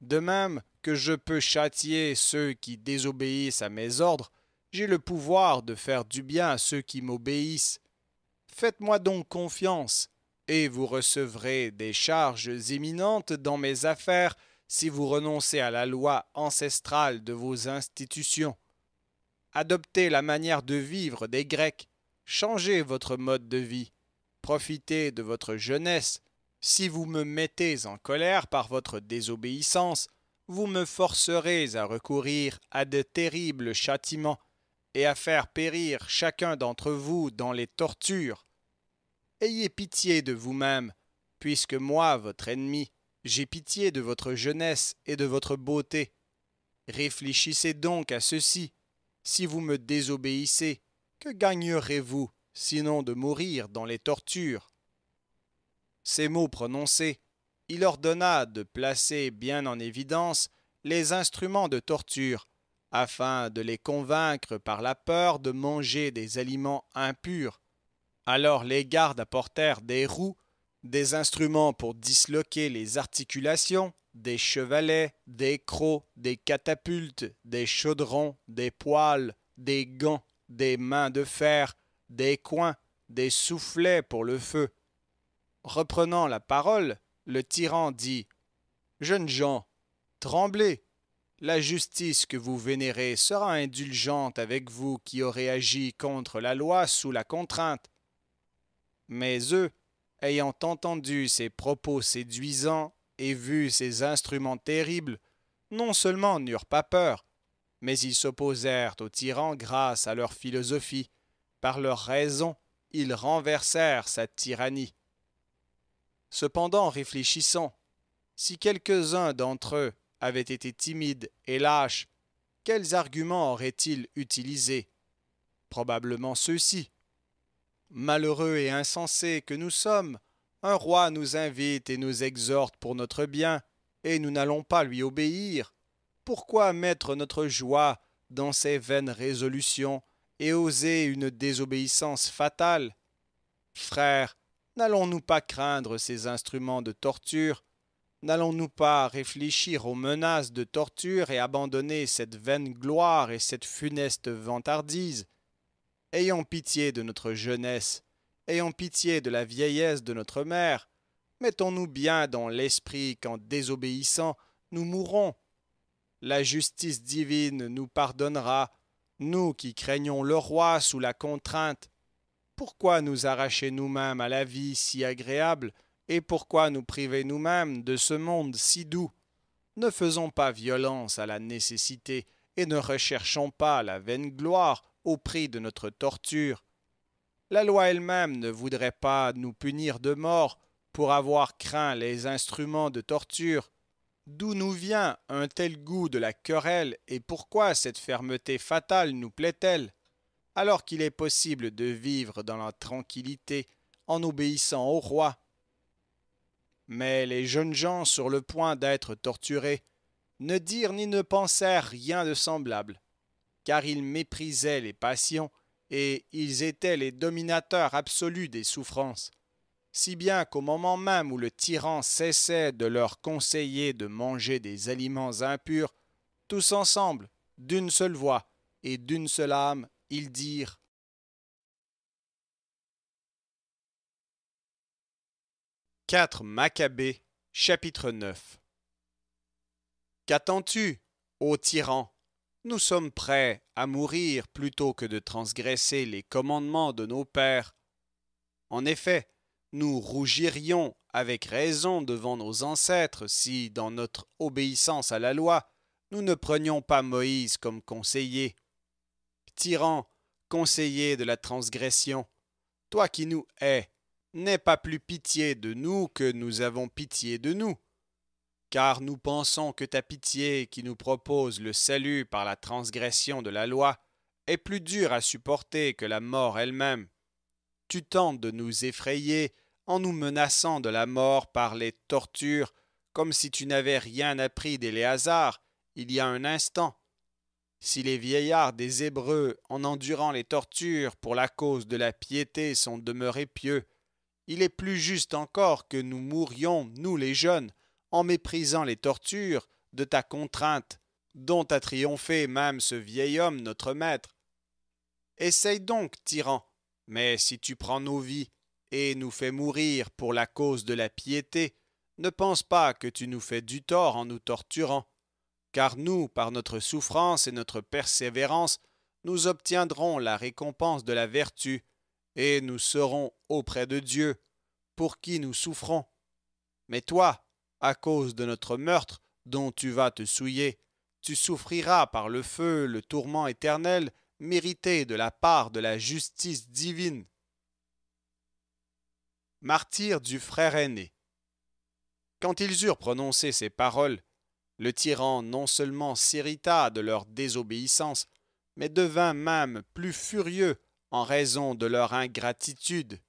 De même que je peux châtier ceux qui désobéissent à mes ordres, j'ai le pouvoir de faire du bien à ceux qui m'obéissent. Faites-moi donc confiance, et vous recevrez des charges imminentes dans mes affaires si vous renoncez à la loi ancestrale de vos institutions. Adoptez la manière de vivre des Grecs, changez votre mode de vie, profitez de votre jeunesse. Si vous me mettez en colère par votre désobéissance, vous me forcerez à recourir à de terribles châtiments et à faire périr chacun d'entre vous dans les tortures. Ayez pitié de vous-même, puisque moi, votre ennemi, j'ai pitié de votre jeunesse et de votre beauté. Réfléchissez donc à ceci. Si vous me désobéissez, que gagnerez-vous sinon de mourir dans les tortures Ces mots prononcés, il ordonna de placer bien en évidence les instruments de torture, afin de les convaincre par la peur de manger des aliments impurs. Alors les gardes apportèrent des roues des instruments pour disloquer les articulations, des chevalets, des crocs, des catapultes, des chaudrons, des poils, des gants, des mains de fer, des coins, des soufflets pour le feu. Reprenant la parole, le tyran dit Jeunes gens, tremblez. La justice que vous vénérez sera indulgente avec vous qui aurez agi contre la loi sous la contrainte. Mais eux, ayant entendu ces propos séduisants et vu ces instruments terribles, non seulement n'eurent pas peur, mais ils s'opposèrent aux tyrans grâce à leur philosophie. Par leur raison, ils renversèrent sa tyrannie. Cependant, réfléchissons, si quelques-uns d'entre eux avaient été timides et lâches, quels arguments auraient-ils utilisés Probablement ceux-ci. Malheureux et insensés que nous sommes, un roi nous invite et nous exhorte pour notre bien, et nous n'allons pas lui obéir. Pourquoi mettre notre joie dans ces vaines résolutions et oser une désobéissance fatale Frères, n'allons-nous pas craindre ces instruments de torture N'allons-nous pas réfléchir aux menaces de torture et abandonner cette vaine gloire et cette funeste vantardise Ayons pitié de notre jeunesse, ayons pitié de la vieillesse de notre mère. Mettons-nous bien dans l'esprit qu'en désobéissant, nous mourrons. La justice divine nous pardonnera, nous qui craignons le roi sous la contrainte. Pourquoi nous arracher nous-mêmes à la vie si agréable, et pourquoi nous priver nous-mêmes de ce monde si doux Ne faisons pas violence à la nécessité, et ne recherchons pas la vaine gloire, au prix de notre torture. La loi elle-même ne voudrait pas nous punir de mort pour avoir craint les instruments de torture. D'où nous vient un tel goût de la querelle et pourquoi cette fermeté fatale nous plaît-elle alors qu'il est possible de vivre dans la tranquillité en obéissant au roi Mais les jeunes gens sur le point d'être torturés ne dirent ni ne pensèrent rien de semblable car ils méprisaient les passions, et ils étaient les dominateurs absolus des souffrances. Si bien qu'au moment même où le tyran cessait de leur conseiller de manger des aliments impurs, tous ensemble, d'une seule voix et d'une seule âme, ils dirent « 4 Maccabées, chapitre 9 Qu'attends-tu, ô tyran nous sommes prêts à mourir plutôt que de transgresser les commandements de nos pères. En effet, nous rougirions avec raison devant nos ancêtres si, dans notre obéissance à la loi, nous ne prenions pas Moïse comme conseiller. Tyran, conseiller de la transgression, toi qui nous hais, n'aie pas plus pitié de nous que nous avons pitié de nous car nous pensons que ta pitié qui nous propose le salut par la transgression de la loi est plus dure à supporter que la mort elle-même. Tu tentes de nous effrayer en nous menaçant de la mort par les tortures, comme si tu n'avais rien appris hasards, il y a un instant. Si les vieillards des Hébreux, en endurant les tortures pour la cause de la piété, sont demeurés pieux, il est plus juste encore que nous mourions, nous les jeunes, en méprisant les tortures de ta contrainte, dont a triomphé même ce vieil homme notre maître. Essaye donc, tyran, mais si tu prends nos vies et nous fais mourir pour la cause de la piété, ne pense pas que tu nous fais du tort en nous torturant, car nous, par notre souffrance et notre persévérance, nous obtiendrons la récompense de la vertu, et nous serons auprès de Dieu, pour qui nous souffrons. Mais toi, à cause de notre meurtre dont tu vas te souiller. Tu souffriras par le feu le tourment éternel mérité de la part de la justice divine. Martyr du frère aîné. Quand ils eurent prononcé ces paroles, le tyran non seulement s'irrita de leur désobéissance, mais devint même plus furieux en raison de leur ingratitude.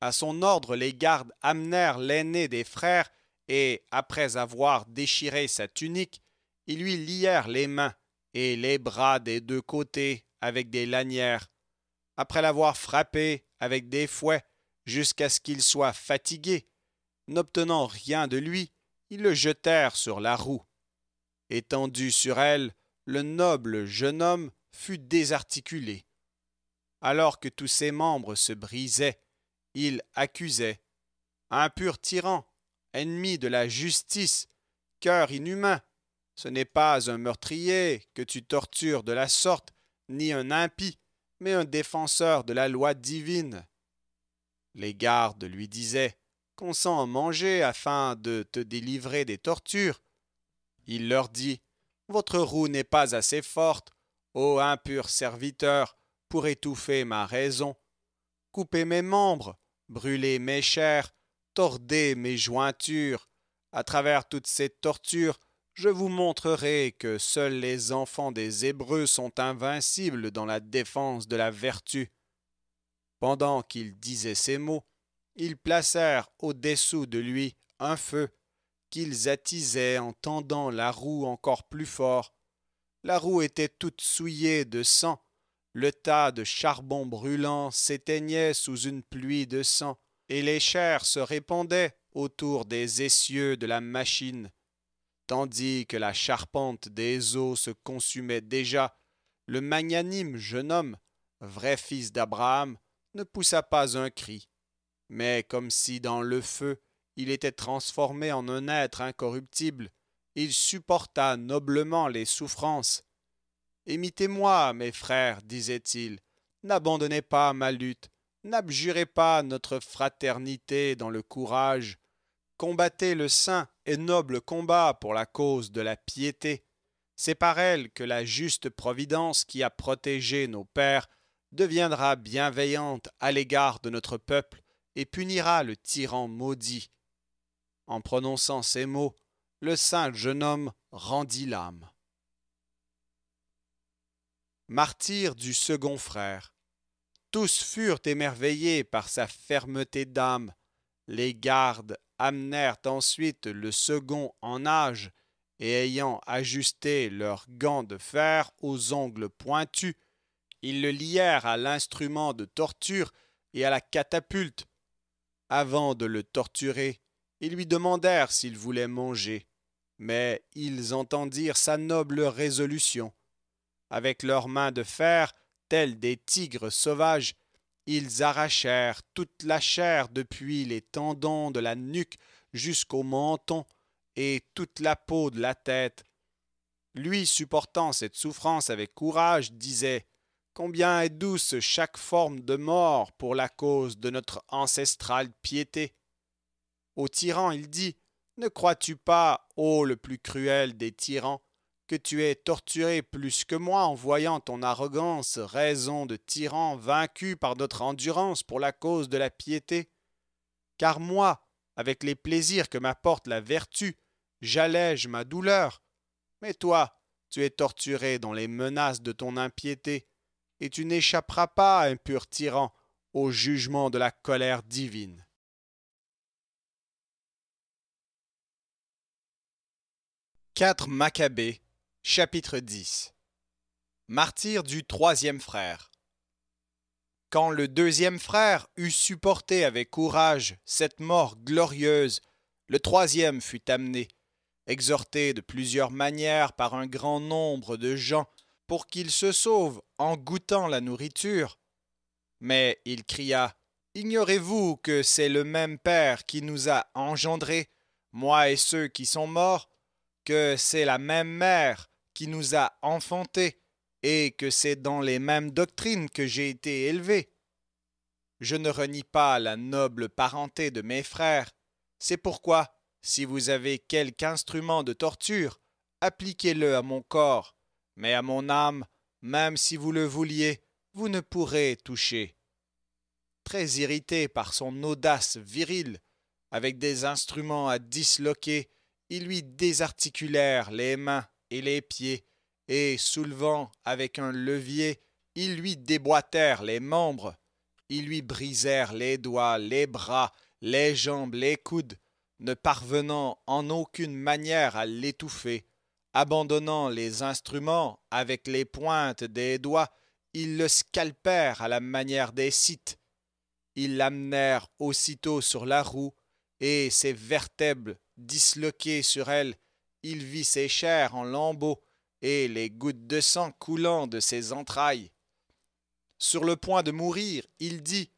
À son ordre, les gardes amenèrent l'aîné des frères et après avoir déchiré sa tunique, ils lui lièrent les mains et les bras des deux côtés avec des lanières. Après l'avoir frappé avec des fouets jusqu'à ce qu'il soit fatigué, n'obtenant rien de lui, ils le jetèrent sur la roue. Étendu sur elle, le noble jeune homme fut désarticulé. Alors que tous ses membres se brisaient, il accusait. Impur tyran, ennemi de la justice, cœur inhumain, ce n'est pas un meurtrier que tu tortures de la sorte, ni un impie, mais un défenseur de la loi divine. Les gardes lui disaient Consens à manger afin de te délivrer des tortures. Il leur dit Votre roue n'est pas assez forte, ô impur serviteur, pour étouffer ma raison. Coupez mes membres, brûlez mes chairs, tordez mes jointures. À travers toutes ces tortures, je vous montrerai que seuls les enfants des Hébreux sont invincibles dans la défense de la vertu. Pendant qu'il disait ces mots, ils placèrent au-dessous de lui un feu, qu'ils attisaient en tendant la roue encore plus fort. La roue était toute souillée de sang, le tas de charbon brûlant s'éteignait sous une pluie de sang et les chairs se répandaient autour des essieux de la machine, tandis que la charpente des eaux se consumait déjà, le magnanime jeune homme, vrai fils d'Abraham, ne poussa pas un cri, mais comme si dans le feu il était transformé en un être incorruptible, il supporta noblement les souffrances. « moi mes frères, disait-il, n'abandonnez pas ma lutte, N'abjurez pas notre fraternité dans le courage. Combattez le saint et noble combat pour la cause de la piété. C'est par elle que la juste providence qui a protégé nos pères deviendra bienveillante à l'égard de notre peuple et punira le tyran maudit. En prononçant ces mots, le saint jeune homme rendit l'âme. Martyr du second frère. Tous furent émerveillés par sa fermeté d'âme. Les gardes amenèrent ensuite le second en âge, et ayant ajusté leurs gants de fer aux ongles pointus, ils le lièrent à l'instrument de torture et à la catapulte. Avant de le torturer, ils lui demandèrent s'il voulait manger, mais ils entendirent sa noble résolution. Avec leurs mains de fer, tels des tigres sauvages, ils arrachèrent toute la chair depuis les tendons de la nuque jusqu'au menton et toute la peau de la tête. Lui, supportant cette souffrance avec courage, disait Combien est douce chaque forme de mort pour la cause de notre ancestrale piété. Au tyran, il dit Ne crois-tu pas, ô le plus cruel des tyrans, que tu es torturé plus que moi en voyant ton arrogance, raison de tyran vaincu par notre endurance pour la cause de la piété. Car moi, avec les plaisirs que m'apporte la vertu, j'allège ma douleur. Mais toi, tu es torturé dans les menaces de ton impiété, et tu n'échapperas pas, impur tyran, au jugement de la colère divine. Quatre Chapitre 10 Martyr du troisième frère Quand le deuxième frère eut supporté avec courage cette mort glorieuse, le troisième fut amené, exhorté de plusieurs manières par un grand nombre de gens pour qu'il se sauve en goûtant la nourriture. Mais il cria Ignorez-vous que c'est le même Père qui nous a engendrés, moi et ceux qui sont morts, que c'est la même mère qui nous a enfantés et que c'est dans les mêmes doctrines que j'ai été élevé. Je ne renie pas la noble parenté de mes frères. C'est pourquoi, si vous avez quelque instrument de torture, appliquez-le à mon corps, mais à mon âme, même si vous le vouliez, vous ne pourrez toucher. Très irrité par son audace virile, avec des instruments à disloquer, ils lui désarticulèrent les mains et les pieds, et soulevant avec un levier, ils lui déboîtèrent les membres, ils lui brisèrent les doigts, les bras, les jambes, les coudes, ne parvenant en aucune manière à l'étouffer. Abandonnant les instruments avec les pointes des doigts, ils le scalpèrent à la manière des sites. Ils l'amenèrent aussitôt sur la roue, et ses vertèbres disloquées sur elle, il vit ses chairs en lambeaux et les gouttes de sang coulant de ses entrailles. Sur le point de mourir, il dit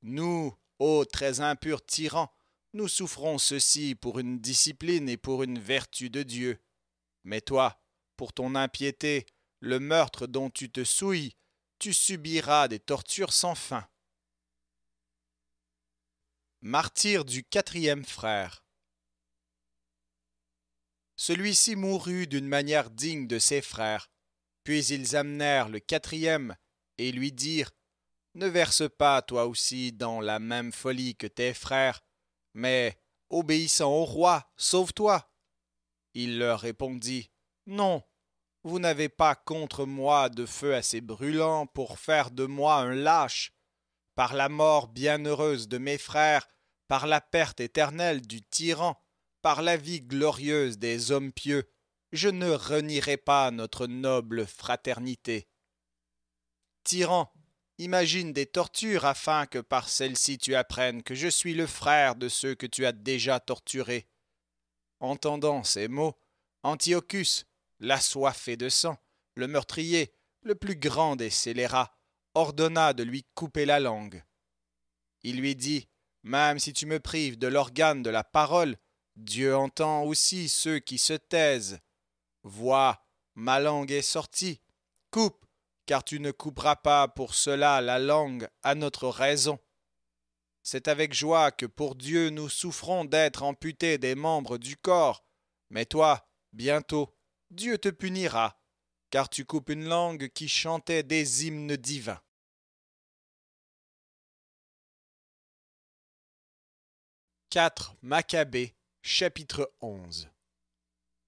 Nous, ô très impurs tyrans, nous souffrons ceci pour une discipline et pour une vertu de Dieu. Mais toi, pour ton impiété, le meurtre dont tu te souilles, tu subiras des tortures sans fin. Martyr du quatrième frère. Celui-ci mourut d'une manière digne de ses frères. Puis ils amenèrent le quatrième et lui dirent Ne verse pas toi aussi dans la même folie que tes frères, mais obéissant au roi, sauve-toi. Il leur répondit Non, vous n'avez pas contre moi de feu assez brûlant pour faire de moi un lâche. Par la mort bienheureuse de mes frères, par la perte éternelle du tyran, par la vie glorieuse des hommes pieux, je ne renierai pas notre noble fraternité. Tyran, imagine des tortures afin que par celles-ci tu apprennes que je suis le frère de ceux que tu as déjà torturés. Entendant ces mots, Antiochus, l'assoiffé de sang, le meurtrier, le plus grand des scélérats, ordonna de lui couper la langue. Il lui dit Même si tu me prives de l'organe de la parole, Dieu entend aussi ceux qui se taisent. Vois, ma langue est sortie. Coupe, car tu ne couperas pas pour cela la langue à notre raison. C'est avec joie que pour Dieu nous souffrons d'être amputés des membres du corps. Mais toi, bientôt, Dieu te punira, car tu coupes une langue qui chantait des hymnes divins. 4. Chapitre 11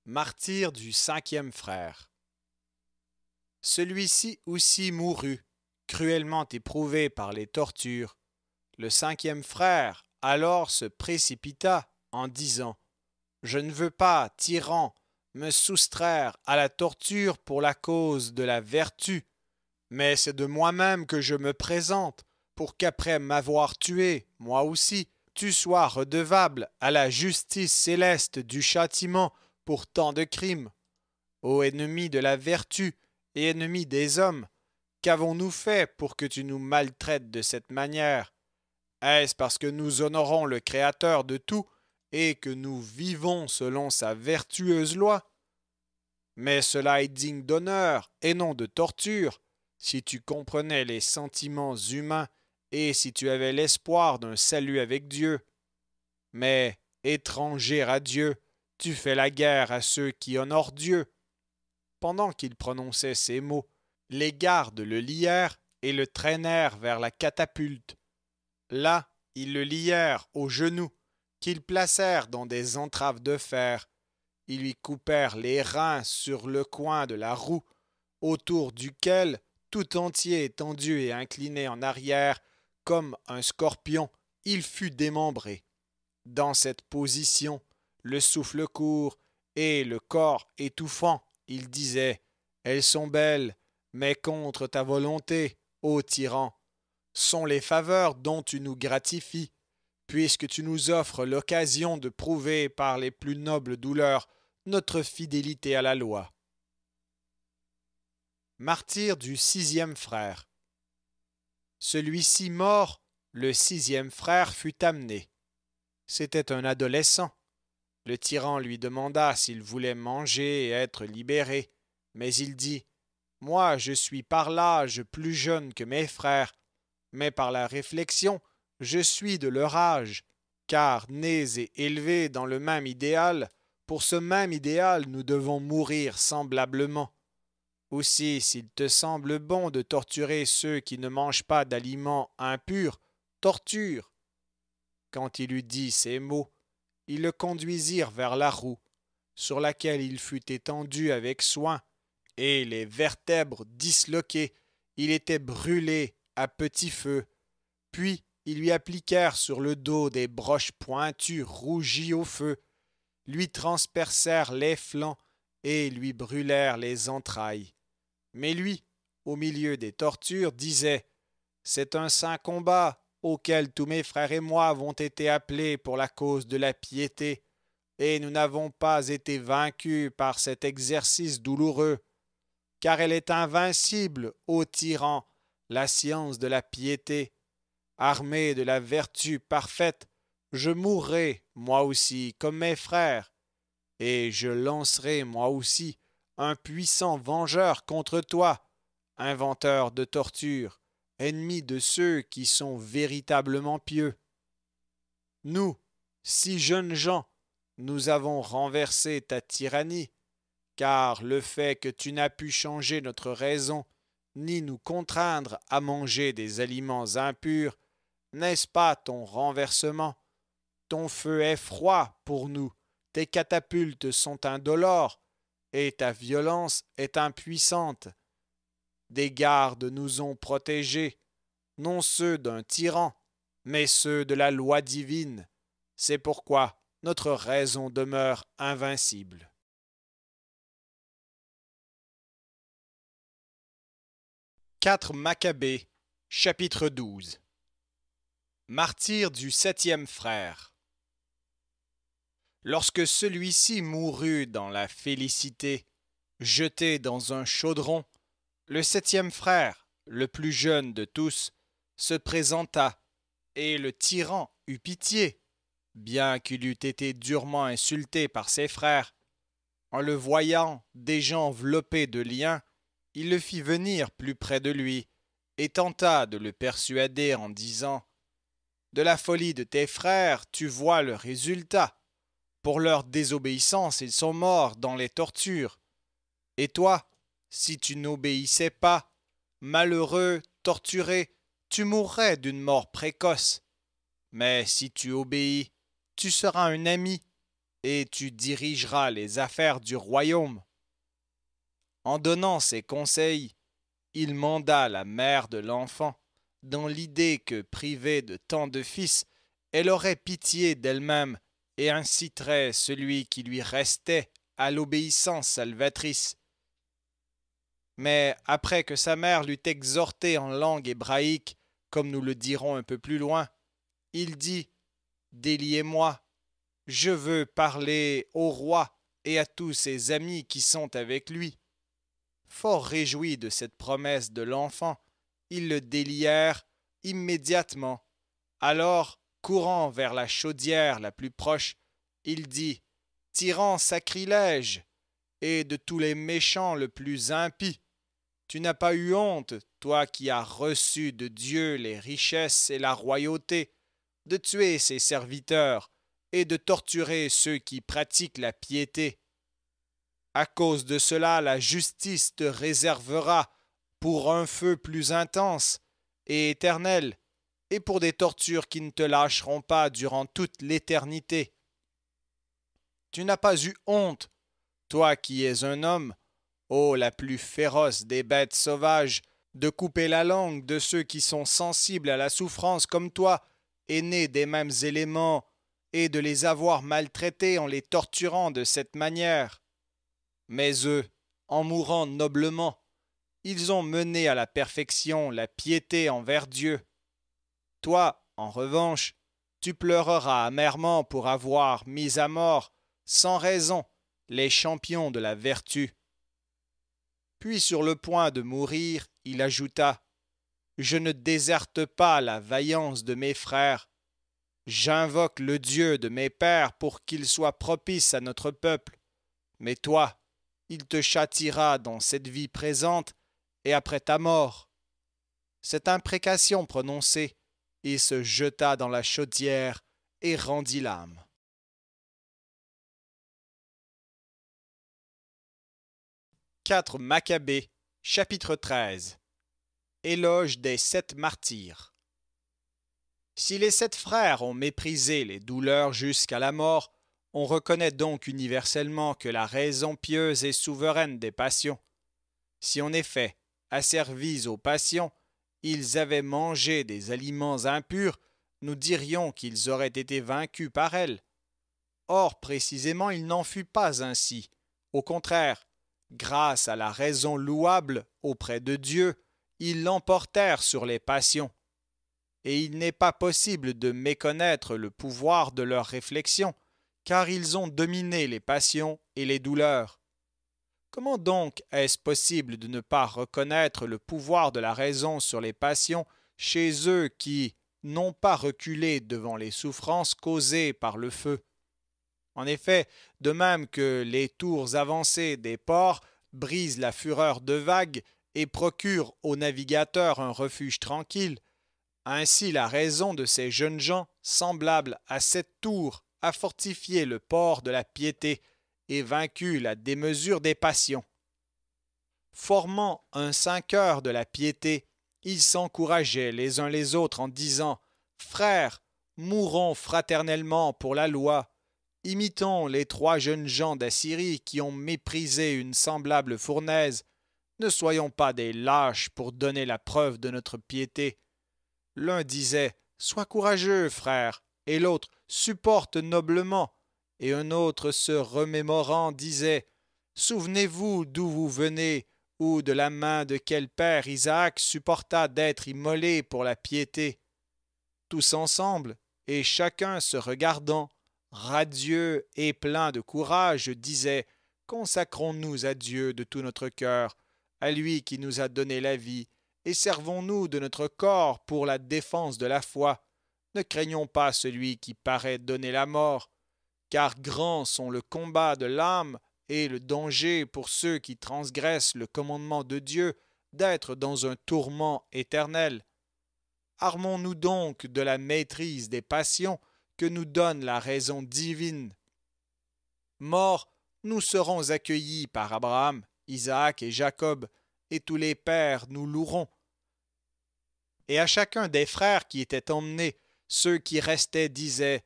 Martyr du cinquième frère Celui-ci aussi mourut, cruellement éprouvé par les tortures. Le cinquième frère alors se précipita en disant Je ne veux pas, tyran, me soustraire à la torture pour la cause de la vertu, mais c'est de moi-même que je me présente, pour qu'après m'avoir tué, moi aussi, tu sois redevable à la justice céleste du châtiment pour tant de crimes. Ô ennemi de la vertu et ennemi des hommes, qu'avons-nous fait pour que tu nous maltraites de cette manière Est-ce parce que nous honorons le Créateur de tout et que nous vivons selon sa vertueuse loi Mais cela est digne d'honneur et non de torture, si tu comprenais les sentiments humains et si tu avais l'espoir d'un salut avec Dieu. Mais, étranger à Dieu, tu fais la guerre à ceux qui honorent Dieu. Pendant qu'il prononçait ces mots, les gardes le lièrent et le traînèrent vers la catapulte. Là, ils le lièrent aux genoux, qu'ils placèrent dans des entraves de fer. Ils lui coupèrent les reins sur le coin de la roue, autour duquel, tout entier étendu et incliné en arrière, comme un scorpion, il fut démembré. Dans cette position, le souffle court et le corps étouffant, il disait Elles sont belles, mais contre ta volonté, ô tyran. Sont les faveurs dont tu nous gratifies, puisque tu nous offres l'occasion de prouver par les plus nobles douleurs notre fidélité à la loi. Martyr du sixième frère. Celui-ci mort, le sixième frère fut amené. C'était un adolescent. Le tyran lui demanda s'il voulait manger et être libéré, mais il dit Moi, je suis par l'âge plus jeune que mes frères, mais par la réflexion, je suis de leur âge, car nés et élevés dans le même idéal, pour ce même idéal nous devons mourir semblablement. Aussi, s'il te semble bon de torturer ceux qui ne mangent pas d'aliments impurs, torture. Quand il eut dit ces mots, ils le conduisirent vers la roue, sur laquelle il fut étendu avec soin, et les vertèbres disloquées, il était brûlé à petit feu. Puis ils lui appliquèrent sur le dos des broches pointues rougies au feu, lui transpercèrent les flancs et lui brûlèrent les entrailles. Mais lui, au milieu des tortures, disait C'est un saint combat auquel tous mes frères et moi avons été appelés pour la cause de la piété, et nous n'avons pas été vaincus par cet exercice douloureux, car elle est invincible, ô tyran, la science de la piété. Armé de la vertu parfaite, je mourrai, moi aussi, comme mes frères, et je lancerai, moi aussi, un puissant vengeur contre toi, inventeur de torture, ennemi de ceux qui sont véritablement pieux. Nous, si jeunes gens, nous avons renversé ta tyrannie, car le fait que tu n'as pu changer notre raison, ni nous contraindre à manger des aliments impurs, n'est-ce pas ton renversement Ton feu est froid pour nous, tes catapultes sont indolores, et ta violence est impuissante. Des gardes nous ont protégés, non ceux d'un tyran, mais ceux de la loi divine. C'est pourquoi notre raison demeure invincible. « 4 Maccabées, chapitre 12 Martyr du septième frère Lorsque celui-ci mourut dans la félicité, jeté dans un chaudron, le septième frère, le plus jeune de tous, se présenta, et le tyran eut pitié, bien qu'il eût été durement insulté par ses frères. En le voyant déjà enveloppé de liens, il le fit venir plus près de lui, et tenta de le persuader en disant De la folie de tes frères, tu vois le résultat pour leur désobéissance, ils sont morts dans les tortures. Et toi, si tu n'obéissais pas, malheureux, torturé, tu mourrais d'une mort précoce. Mais si tu obéis, tu seras un ami, et tu dirigeras les affaires du royaume. En donnant ces conseils, il manda la mère de l'enfant, dans l'idée que, privée de tant de fils, elle aurait pitié d'elle-même et inciterait celui qui lui restait à l'obéissance salvatrice. Mais après que sa mère l'eut exhorté en langue hébraïque, comme nous le dirons un peu plus loin, il dit Déliez-moi, je veux parler au roi et à tous ses amis qui sont avec lui. Fort réjoui de cette promesse de l'enfant, ils le délièrent immédiatement. Alors Courant vers la chaudière la plus proche, il dit Tyran sacrilège et de tous les méchants le plus impie. Tu n'as pas eu honte, toi qui as reçu de Dieu les richesses et la royauté, de tuer ses serviteurs et de torturer ceux qui pratiquent la piété. À cause de cela, la justice te réservera pour un feu plus intense et éternel et pour des tortures qui ne te lâcheront pas durant toute l'éternité. Tu n'as pas eu honte, toi qui es un homme, ô la plus féroce des bêtes sauvages, de couper la langue de ceux qui sont sensibles à la souffrance comme toi, aînés nés des mêmes éléments, et de les avoir maltraités en les torturant de cette manière. Mais eux, en mourant noblement, ils ont mené à la perfection la piété envers Dieu. Toi, en revanche, tu pleureras amèrement pour avoir mis à mort, sans raison, les champions de la vertu. Puis sur le point de mourir, il ajouta Je ne déserte pas la vaillance de mes frères. J'invoque le Dieu de mes pères pour qu'il soit propice à notre peuple. Mais toi, il te châtiera dans cette vie présente et après ta mort. Cette imprécation prononcée, et se jeta dans la chaudière et rendit l'âme. Maccabées, chapitre 13 Éloge des sept martyrs. Si les sept frères ont méprisé les douleurs jusqu'à la mort, on reconnaît donc universellement que la raison pieuse est souveraine des passions. Si on est fait service aux passions, ils avaient mangé des aliments impurs, nous dirions qu'ils auraient été vaincus par elles. Or, précisément, il n'en fut pas ainsi. Au contraire, grâce à la raison louable auprès de Dieu, ils l'emportèrent sur les passions. Et il n'est pas possible de méconnaître le pouvoir de leurs réflexions, car ils ont dominé les passions et les douleurs. Comment donc est-ce possible de ne pas reconnaître le pouvoir de la raison sur les passions chez eux qui n'ont pas reculé devant les souffrances causées par le feu En effet, de même que les tours avancées des ports brisent la fureur de vagues et procurent aux navigateurs un refuge tranquille, ainsi la raison de ces jeunes gens, semblable à cette tour, a fortifié le port de la piété, et vaincu la démesure des passions. Formant un cinq heures de la piété, ils s'encourageaient les uns les autres en disant Frères, mourons fraternellement pour la loi, imitons les trois jeunes gens d'Assyrie qui ont méprisé une semblable fournaise, ne soyons pas des lâches pour donner la preuve de notre piété. L'un disait Sois courageux, frère, et l'autre Supporte noblement, et un autre se remémorant disait Souvenez-vous d'où vous venez, ou de la main de quel père Isaac supporta d'être immolé pour la piété. Tous ensemble, et chacun se regardant, radieux et plein de courage, disait Consacrons-nous à Dieu de tout notre cœur, à lui qui nous a donné la vie, et servons-nous de notre corps pour la défense de la foi. Ne craignons pas celui qui paraît donner la mort, car grands sont le combat de l'âme et le danger pour ceux qui transgressent le commandement de Dieu d'être dans un tourment éternel. Armons-nous donc de la maîtrise des passions que nous donne la raison divine. Morts, nous serons accueillis par Abraham, Isaac et Jacob, et tous les pères nous loueront. Et à chacun des frères qui étaient emmenés, ceux qui restaient disaient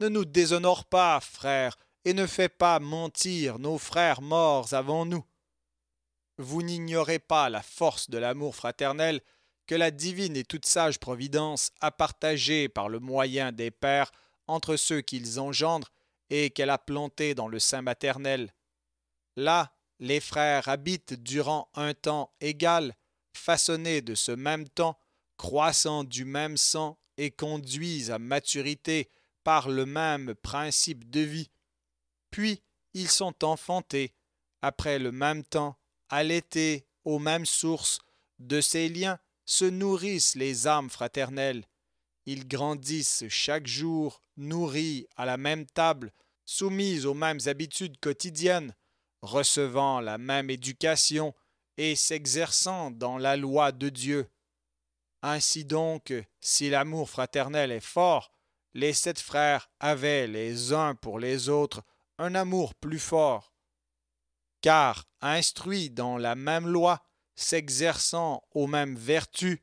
ne nous déshonore pas, frères, et ne fais pas mentir nos frères morts avant nous. Vous n'ignorez pas la force de l'amour fraternel que la divine et toute sage providence a partagée par le moyen des pères entre ceux qu'ils engendrent et qu'elle a planté dans le sein maternel. Là, les frères habitent durant un temps égal, façonnés de ce même temps, croissant du même sang et conduisent à maturité, par le même principe de vie, puis ils sont enfantés, après le même temps, allaités aux mêmes sources, de ces liens se nourrissent les âmes fraternelles. Ils grandissent chaque jour, nourris à la même table, soumis aux mêmes habitudes quotidiennes, recevant la même éducation et s'exerçant dans la loi de Dieu. Ainsi donc, si l'amour fraternel est fort, les sept frères avaient les uns pour les autres un amour plus fort, car instruits dans la même loi, s'exerçant aux mêmes vertus,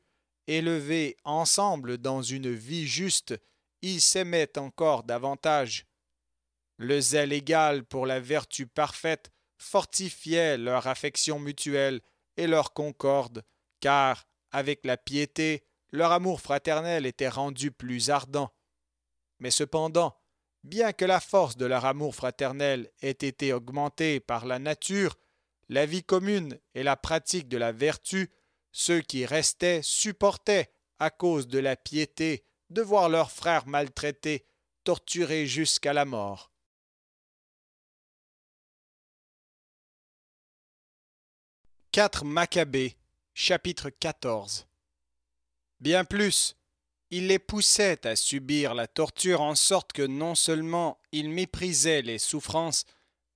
élevés ensemble dans une vie juste, ils s'aimaient encore davantage. Le zèle égal pour la vertu parfaite fortifiait leur affection mutuelle et leur concorde, car, avec la piété, leur amour fraternel était rendu plus ardent. Mais cependant, bien que la force de leur amour fraternel ait été augmentée par la nature, la vie commune et la pratique de la vertu, ceux qui restaient supportaient, à cause de la piété, de voir leurs frères maltraités, torturés jusqu'à la mort. Quatre Maccabées, chapitre 14 Bien plus, il les poussait à subir la torture en sorte que non seulement ils méprisaient les souffrances,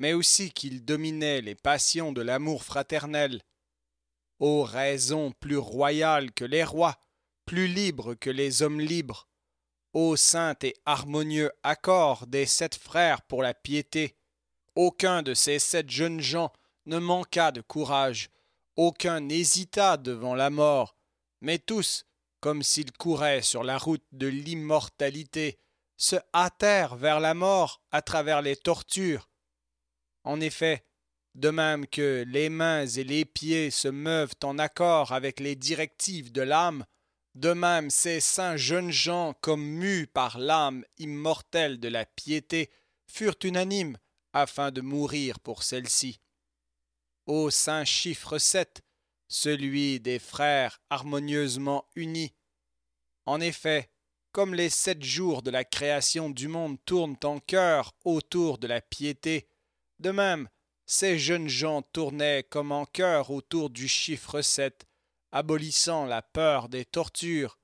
mais aussi qu'ils dominaient les passions de l'amour fraternel. Ô raison plus royale que les rois, plus libre que les hommes libres, ô saint et harmonieux accord des sept frères pour la piété, aucun de ces sept jeunes gens ne manqua de courage, aucun n'hésita devant la mort, mais tous, comme s'ils couraient sur la route de l'immortalité, se hâtèrent vers la mort à travers les tortures. En effet, de même que les mains et les pieds se meuvent en accord avec les directives de l'âme, de même ces saints jeunes gens, comme mus par l'âme immortelle de la piété, furent unanimes afin de mourir pour celle-ci. Ô saint chiffre sept, celui des frères harmonieusement unis. En effet, comme les sept jours de la création du monde tournent en cœur autour de la piété, de même, ces jeunes gens tournaient comme en cœur autour du chiffre sept, abolissant la peur des tortures.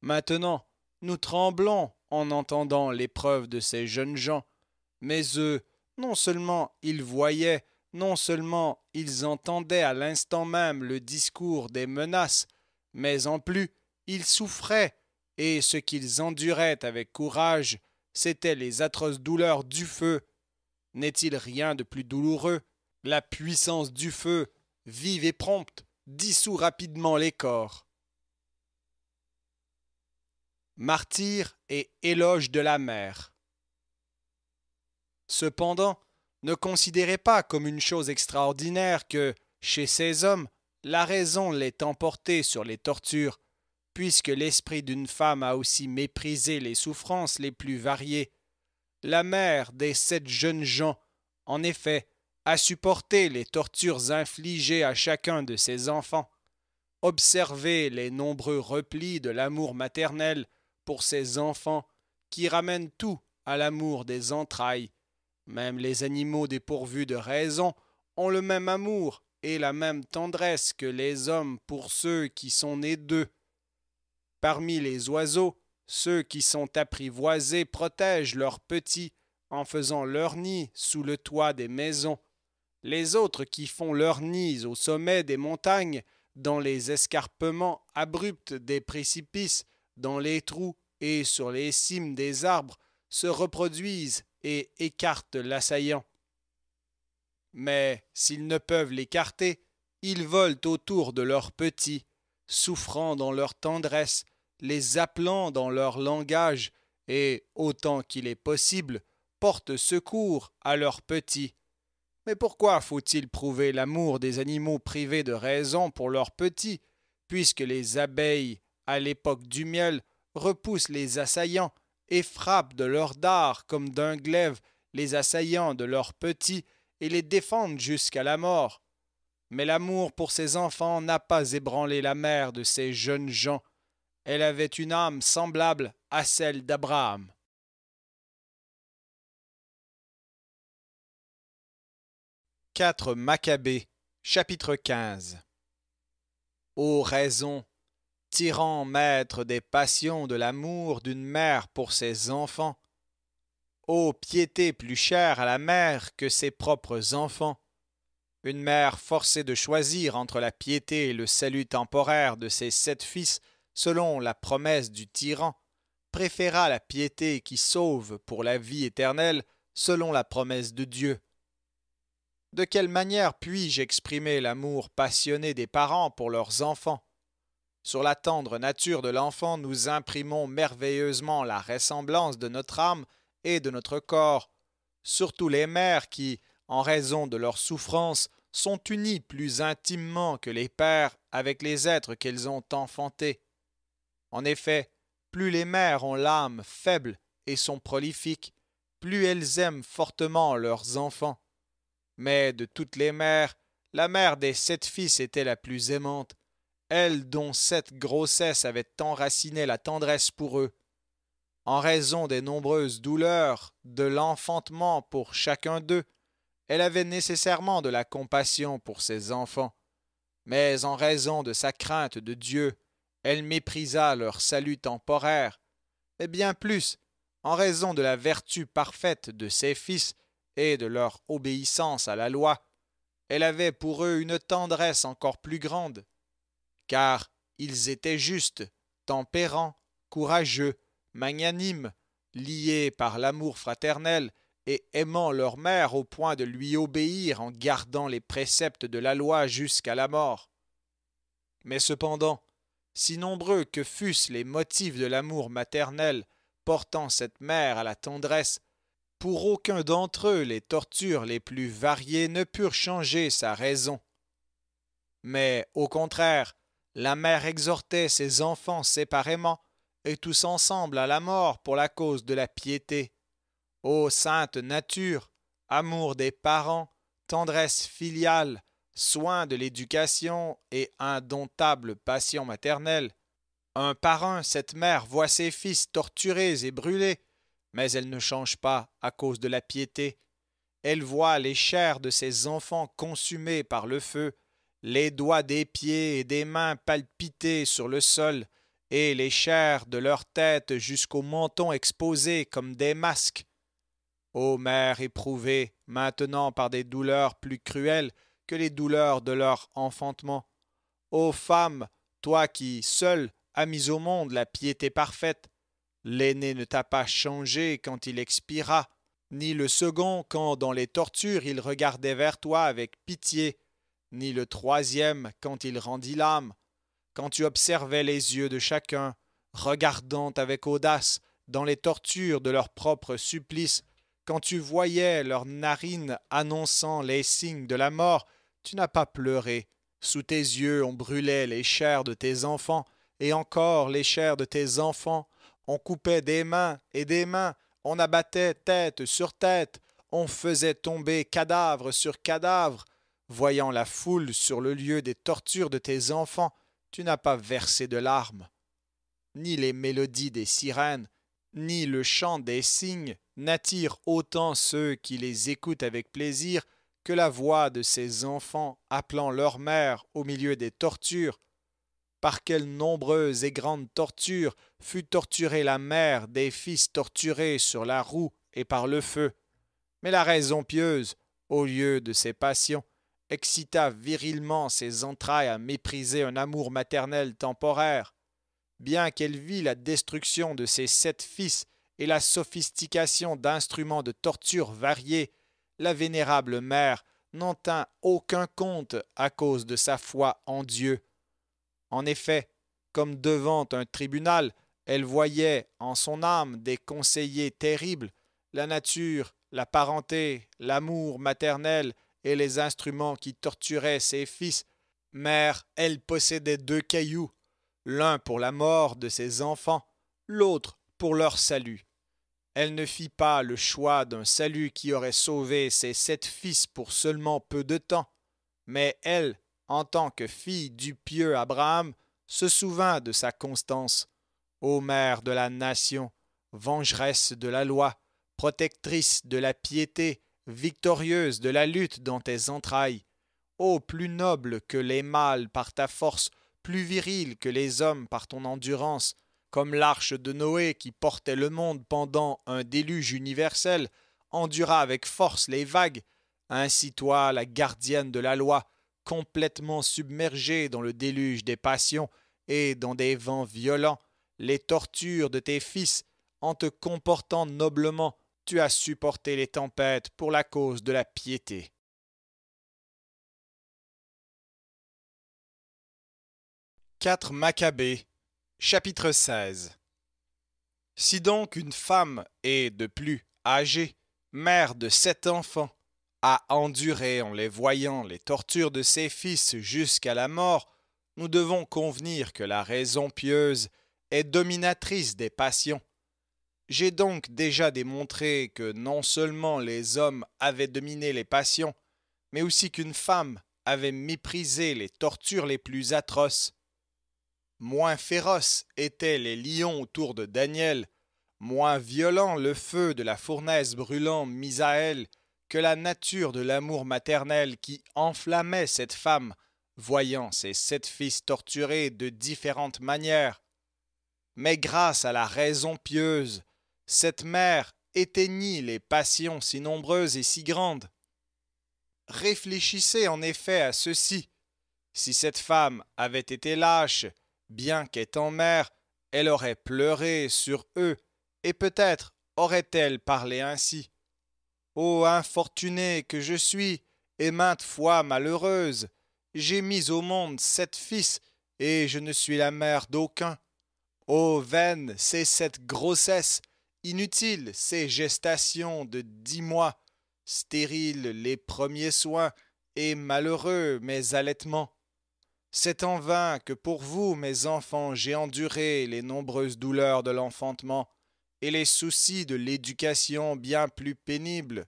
Maintenant, nous tremblons en entendant l'épreuve de ces jeunes gens, mais eux, non seulement ils voyaient, non seulement ils entendaient à l'instant même le discours des menaces, mais en plus ils souffraient, et ce qu'ils enduraient avec courage, c'étaient les atroces douleurs du feu. N'est-il rien de plus douloureux La puissance du feu, vive et prompte, dissout rapidement les corps. Martyr et éloge de la mer. Cependant, ne considérez pas comme une chose extraordinaire que, chez ces hommes, la raison l'ait emportée sur les tortures, puisque l'esprit d'une femme a aussi méprisé les souffrances les plus variées. La mère des sept jeunes gens, en effet, a supporté les tortures infligées à chacun de ses enfants. Observez les nombreux replis de l'amour maternel pour ses enfants qui ramènent tout à l'amour des entrailles même les animaux dépourvus de raison ont le même amour et la même tendresse que les hommes pour ceux qui sont nés d'eux. Parmi les oiseaux, ceux qui sont apprivoisés protègent leurs petits en faisant leur nid sous le toit des maisons. Les autres qui font leur nids au sommet des montagnes, dans les escarpements abrupts des précipices, dans les trous et sur les cimes des arbres, se reproduisent et écartent l'assaillant. Mais s'ils ne peuvent l'écarter, ils volent autour de leurs petits, souffrant dans leur tendresse, les appelant dans leur langage, et, autant qu'il est possible, portent secours à leurs petits. Mais pourquoi faut-il prouver l'amour des animaux privés de raison pour leurs petits, puisque les abeilles, à l'époque du miel, repoussent les assaillants et frappent de leurs dards comme d'un glaive les assaillants de leurs petits et les défendent jusqu'à la mort. Mais l'amour pour ses enfants n'a pas ébranlé la mère de ces jeunes gens. Elle avait une âme semblable à celle d'Abraham. Maccabées, chapitre 15 Ô raison, tyran maître des passions de l'amour d'une mère pour ses enfants. Ô piété plus chère à la mère que ses propres enfants. Une mère forcée de choisir entre la piété et le salut temporaire de ses sept fils selon la promesse du tyran, préféra la piété qui sauve pour la vie éternelle selon la promesse de Dieu. De quelle manière puis-je exprimer l'amour passionné des parents pour leurs enfants sur la tendre nature de l'enfant, nous imprimons merveilleusement la ressemblance de notre âme et de notre corps, surtout les mères qui, en raison de leurs souffrances, sont unies plus intimement que les pères avec les êtres qu'elles ont enfantés. En effet, plus les mères ont l'âme faible et sont prolifiques, plus elles aiment fortement leurs enfants. Mais de toutes les mères, la mère des sept fils était la plus aimante, elle dont cette grossesse avait enraciné la tendresse pour eux, en raison des nombreuses douleurs de l'enfantement pour chacun d'eux, elle avait nécessairement de la compassion pour ses enfants. Mais en raison de sa crainte de Dieu, elle méprisa leur salut temporaire, et bien plus, en raison de la vertu parfaite de ses fils et de leur obéissance à la loi, elle avait pour eux une tendresse encore plus grande car ils étaient justes, tempérants, courageux, magnanimes, liés par l'amour fraternel et aimant leur mère au point de lui obéir en gardant les préceptes de la loi jusqu'à la mort. Mais cependant, si nombreux que fussent les motifs de l'amour maternel portant cette mère à la tendresse, pour aucun d'entre eux les tortures les plus variées ne purent changer sa raison. Mais au contraire, la mère exhortait ses enfants séparément et tous ensemble à la mort pour la cause de la piété. Ô sainte nature, amour des parents, tendresse filiale, soin de l'éducation et indomptable passion maternelle. Un par un, cette mère voit ses fils torturés et brûlés, mais elle ne change pas à cause de la piété. Elle voit les chairs de ses enfants consumées par le feu, les doigts des pieds et des mains palpités sur le sol, et les chairs de leur tête jusqu'au menton exposés comme des masques. Ô mère éprouvée, maintenant par des douleurs plus cruelles que les douleurs de leur enfantement, ô femme, toi qui, seule, as mis au monde la piété parfaite, l'aîné ne t'a pas changé quand il expira, ni le second quand, dans les tortures, il regardait vers toi avec pitié, ni le troisième quand il rendit l'âme, quand tu observais les yeux de chacun, regardant avec audace dans les tortures de leur propre supplice, quand tu voyais leurs narines annonçant les signes de la mort, tu n'as pas pleuré. Sous tes yeux on brûlait les chairs de tes enfants, et encore les chairs de tes enfants. On coupait des mains et des mains, on abattait tête sur tête, on faisait tomber cadavre sur cadavre, Voyant la foule sur le lieu des tortures de tes enfants, tu n'as pas versé de larmes. Ni les mélodies des sirènes, ni le chant des cygnes n'attirent autant ceux qui les écoutent avec plaisir que la voix de ces enfants appelant leur mère au milieu des tortures. Par quelles nombreuses et grandes tortures fut torturée la mère des fils torturés sur la roue et par le feu. Mais la raison pieuse, au lieu de ses passions, excita virilement ses entrailles à mépriser un amour maternel temporaire. Bien qu'elle vît la destruction de ses sept fils et la sophistication d'instruments de torture variés, la vénérable mère n'en tint aucun compte à cause de sa foi en Dieu. En effet, comme devant un tribunal, elle voyait en son âme des conseillers terribles, la nature, la parenté, l'amour maternel, et les instruments qui torturaient ses fils. Mère, elle possédait deux cailloux, l'un pour la mort de ses enfants, l'autre pour leur salut. Elle ne fit pas le choix d'un salut qui aurait sauvé ses sept fils pour seulement peu de temps, mais elle, en tant que fille du pieux Abraham, se souvint de sa constance. Ô mère de la nation, vengeresse de la loi, protectrice de la piété, victorieuse de la lutte dans tes entrailles. Ô plus noble que les mâles par ta force, plus virile que les hommes par ton endurance, comme l'arche de Noé qui portait le monde pendant un déluge universel, endura avec force les vagues, ainsi toi, la gardienne de la loi, complètement submergée dans le déluge des passions et dans des vents violents, les tortures de tes fils, en te comportant noblement, tu as supporté les tempêtes pour la cause de la piété. « 4 Maccabées, chapitre 16 Si donc une femme est de plus âgée, mère de sept enfants, a enduré en les voyant les tortures de ses fils jusqu'à la mort, nous devons convenir que la raison pieuse est dominatrice des passions j'ai donc déjà démontré que non seulement les hommes avaient dominé les passions, mais aussi qu'une femme avait méprisé les tortures les plus atroces. Moins féroces étaient les lions autour de Daniel, moins violent le feu de la fournaise brûlant mis à elle, que la nature de l'amour maternel qui enflammait cette femme, voyant ses sept fils torturés de différentes manières. Mais grâce à la raison pieuse, cette mère éteignit les passions si nombreuses et si grandes. Réfléchissez en effet à ceci. Si cette femme avait été lâche, bien qu'étant mère, elle aurait pleuré sur eux, et peut-être aurait-elle parlé ainsi. Ô infortunée que je suis, et maintes fois malheureuse, j'ai mis au monde sept fils, et je ne suis la mère d'aucun. Ô vaine, c'est cette grossesse Inutiles ces gestations de dix mois, stériles les premiers soins, et malheureux mes allaitements. C'est en vain que pour vous, mes enfants, j'ai enduré les nombreuses douleurs de l'enfantement, et les soucis de l'éducation bien plus pénibles.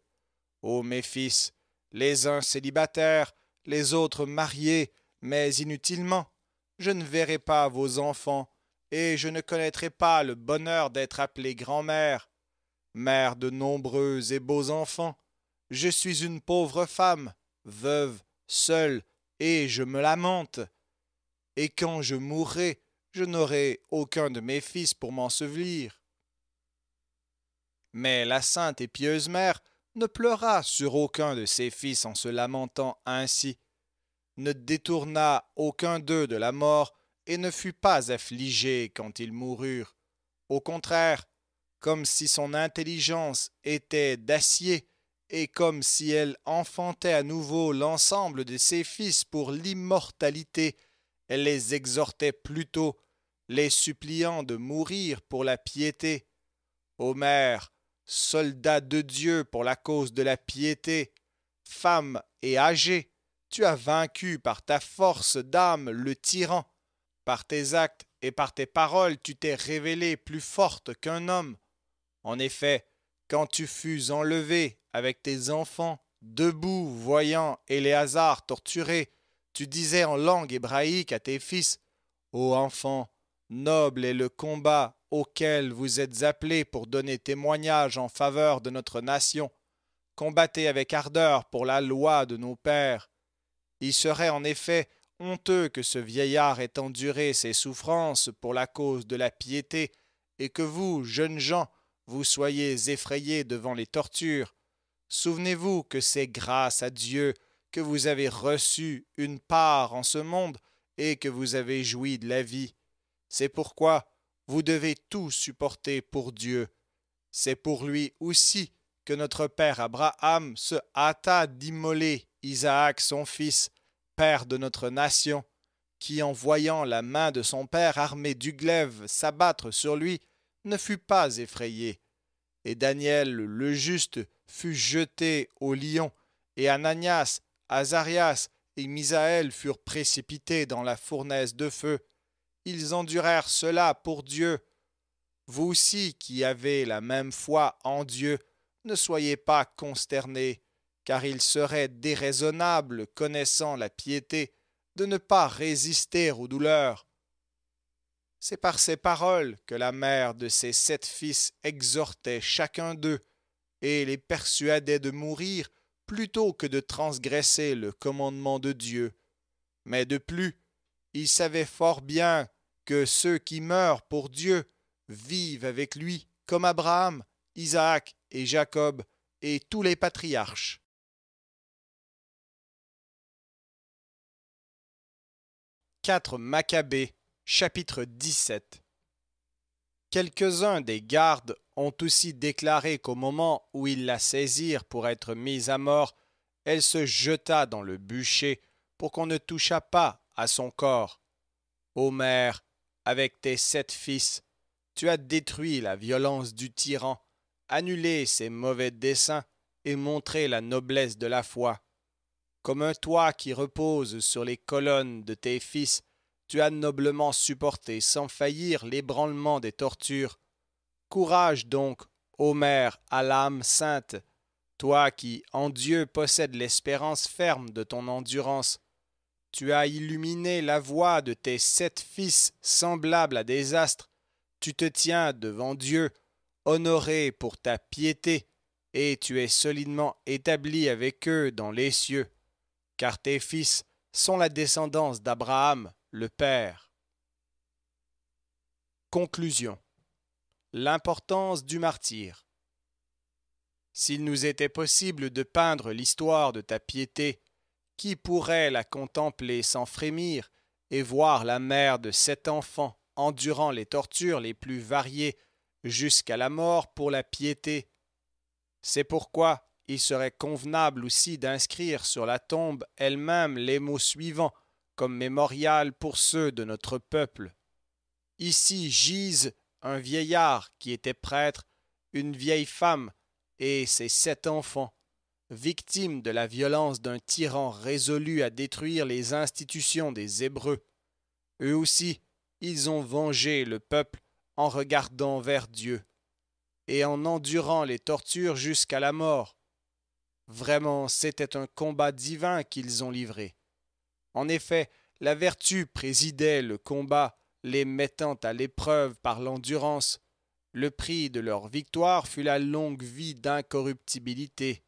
Ô mes fils, les uns célibataires, les autres mariés, mais inutilement. Je ne verrai pas vos enfants et je ne connaîtrai pas le bonheur d'être appelée grand-mère, mère de nombreux et beaux enfants. Je suis une pauvre femme, veuve, seule, et je me lamente. Et quand je mourrai, je n'aurai aucun de mes fils pour m'ensevelir. Mais la sainte et pieuse mère ne pleura sur aucun de ses fils en se lamentant ainsi, ne détourna aucun d'eux de la mort, et ne fut pas affligé quand ils moururent. Au contraire, comme si son intelligence était d'acier et comme si elle enfantait à nouveau l'ensemble de ses fils pour l'immortalité, elle les exhortait plutôt, les suppliant de mourir pour la piété. Ô soldat de Dieu pour la cause de la piété, femme et âgée, tu as vaincu par ta force d'âme le tyran par tes actes et par tes paroles, tu t'es révélée plus forte qu'un homme. En effet, quand tu fus enlevé avec tes enfants, debout, voyant Éléazar torturé, tu disais en langue hébraïque à tes fils Ô enfants, noble est le combat auquel vous êtes appelés pour donner témoignage en faveur de notre nation. Combattez avec ardeur pour la loi de nos pères. Il serait en effet honteux que ce vieillard ait enduré ses souffrances pour la cause de la piété, et que vous, jeunes gens, vous soyez effrayés devant les tortures. Souvenez-vous que c'est grâce à Dieu que vous avez reçu une part en ce monde et que vous avez joui de la vie. C'est pourquoi vous devez tout supporter pour Dieu. C'est pour lui aussi que notre père Abraham se hâta d'immoler Isaac son fils, père de notre nation, qui en voyant la main de son père armé du glaive s'abattre sur lui, ne fut pas effrayé. Et Daniel le juste fut jeté au lion, et Ananias, Azarias et Misaël furent précipités dans la fournaise de feu. Ils endurèrent cela pour Dieu. Vous aussi qui avez la même foi en Dieu, ne soyez pas consternés car il serait déraisonnable, connaissant la piété, de ne pas résister aux douleurs. C'est par ces paroles que la mère de ses sept fils exhortait chacun d'eux, et les persuadait de mourir plutôt que de transgresser le commandement de Dieu. Mais de plus, il savait fort bien que ceux qui meurent pour Dieu vivent avec lui, comme Abraham, Isaac et Jacob, et tous les patriarches. 4 Maccabées, chapitre 17. Quelques-uns des gardes ont aussi déclaré qu'au moment où ils la saisirent pour être mise à mort, elle se jeta dans le bûcher pour qu'on ne touchât pas à son corps. Ô mère, avec tes sept fils, tu as détruit la violence du tyran, annulé ses mauvais desseins et montré la noblesse de la foi. Comme un toit qui repose sur les colonnes de tes fils, tu as noblement supporté sans faillir l'ébranlement des tortures. Courage donc, ô mère, à l'âme sainte, toi qui, en Dieu, possèdes l'espérance ferme de ton endurance. Tu as illuminé la voie de tes sept fils semblables à des astres. Tu te tiens devant Dieu, honoré pour ta piété, et tu es solidement établi avec eux dans les cieux car tes fils sont la descendance d'Abraham, le Père. Conclusion. L'importance du martyr. S'il nous était possible de peindre l'histoire de ta piété, qui pourrait la contempler sans frémir et voir la mère de sept enfants endurant les tortures les plus variées jusqu'à la mort pour la piété C'est pourquoi il serait convenable aussi d'inscrire sur la tombe elle-même les mots suivants comme mémorial pour ceux de notre peuple. Ici gisent un vieillard qui était prêtre, une vieille femme et ses sept enfants, victimes de la violence d'un tyran résolu à détruire les institutions des Hébreux. Eux aussi, ils ont vengé le peuple en regardant vers Dieu et en endurant les tortures jusqu'à la mort. Vraiment, c'était un combat divin qu'ils ont livré. En effet, la vertu présidait le combat, les mettant à l'épreuve par l'endurance. Le prix de leur victoire fut la longue vie d'incorruptibilité.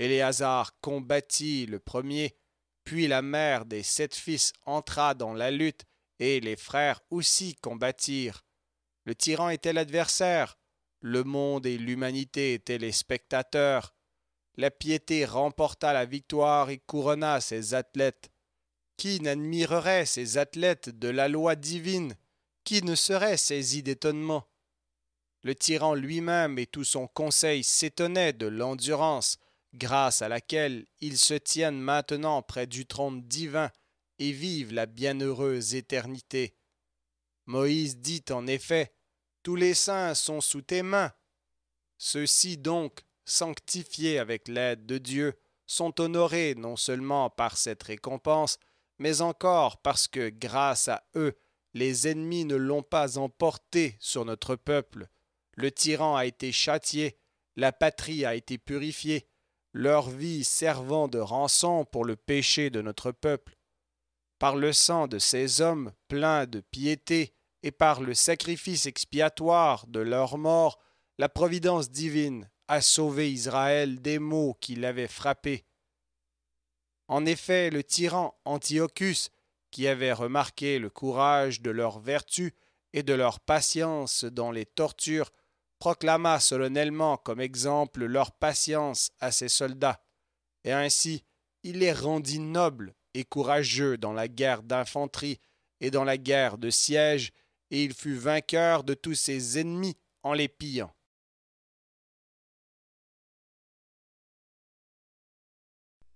Éléazar combattit le premier, puis la mère des sept fils entra dans la lutte, et les frères aussi combattirent. Le tyran était l'adversaire, le monde et l'humanité étaient les spectateurs la piété remporta la victoire et couronna ses athlètes. Qui n'admirerait ces athlètes de la loi divine Qui ne serait saisi d'étonnement Le tyran lui-même et tout son conseil s'étonnaient de l'endurance, grâce à laquelle ils se tiennent maintenant près du trône divin et vivent la bienheureuse éternité. Moïse dit en effet, Tous les saints sont sous tes mains. Ceux-ci donc sanctifiés avec l'aide de Dieu, sont honorés non seulement par cette récompense, mais encore parce que grâce à eux, les ennemis ne l'ont pas emporté sur notre peuple. Le tyran a été châtié, la patrie a été purifiée, leur vie servant de rançon pour le péché de notre peuple. Par le sang de ces hommes pleins de piété et par le sacrifice expiatoire de leur mort, la providence divine à sauver Israël des maux qui l'avaient frappé. En effet, le tyran Antiochus, qui avait remarqué le courage de leur vertu et de leur patience dans les tortures, proclama solennellement comme exemple leur patience à ses soldats, et ainsi il les rendit nobles et courageux dans la guerre d'infanterie et dans la guerre de siège, et il fut vainqueur de tous ses ennemis en les pillant.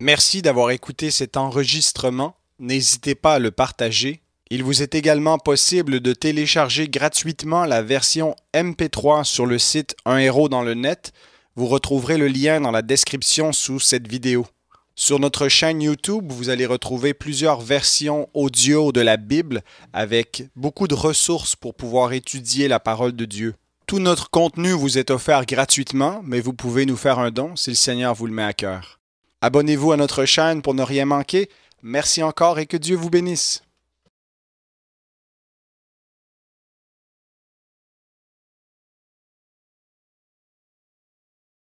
Merci d'avoir écouté cet enregistrement. N'hésitez pas à le partager. Il vous est également possible de télécharger gratuitement la version MP3 sur le site Un héros dans le net. Vous retrouverez le lien dans la description sous cette vidéo. Sur notre chaîne YouTube, vous allez retrouver plusieurs versions audio de la Bible avec beaucoup de ressources pour pouvoir étudier la parole de Dieu. Tout notre contenu vous est offert gratuitement, mais vous pouvez nous faire un don si le Seigneur vous le met à cœur. Abonnez-vous à notre chaîne pour ne rien manquer. Merci encore et que Dieu vous bénisse.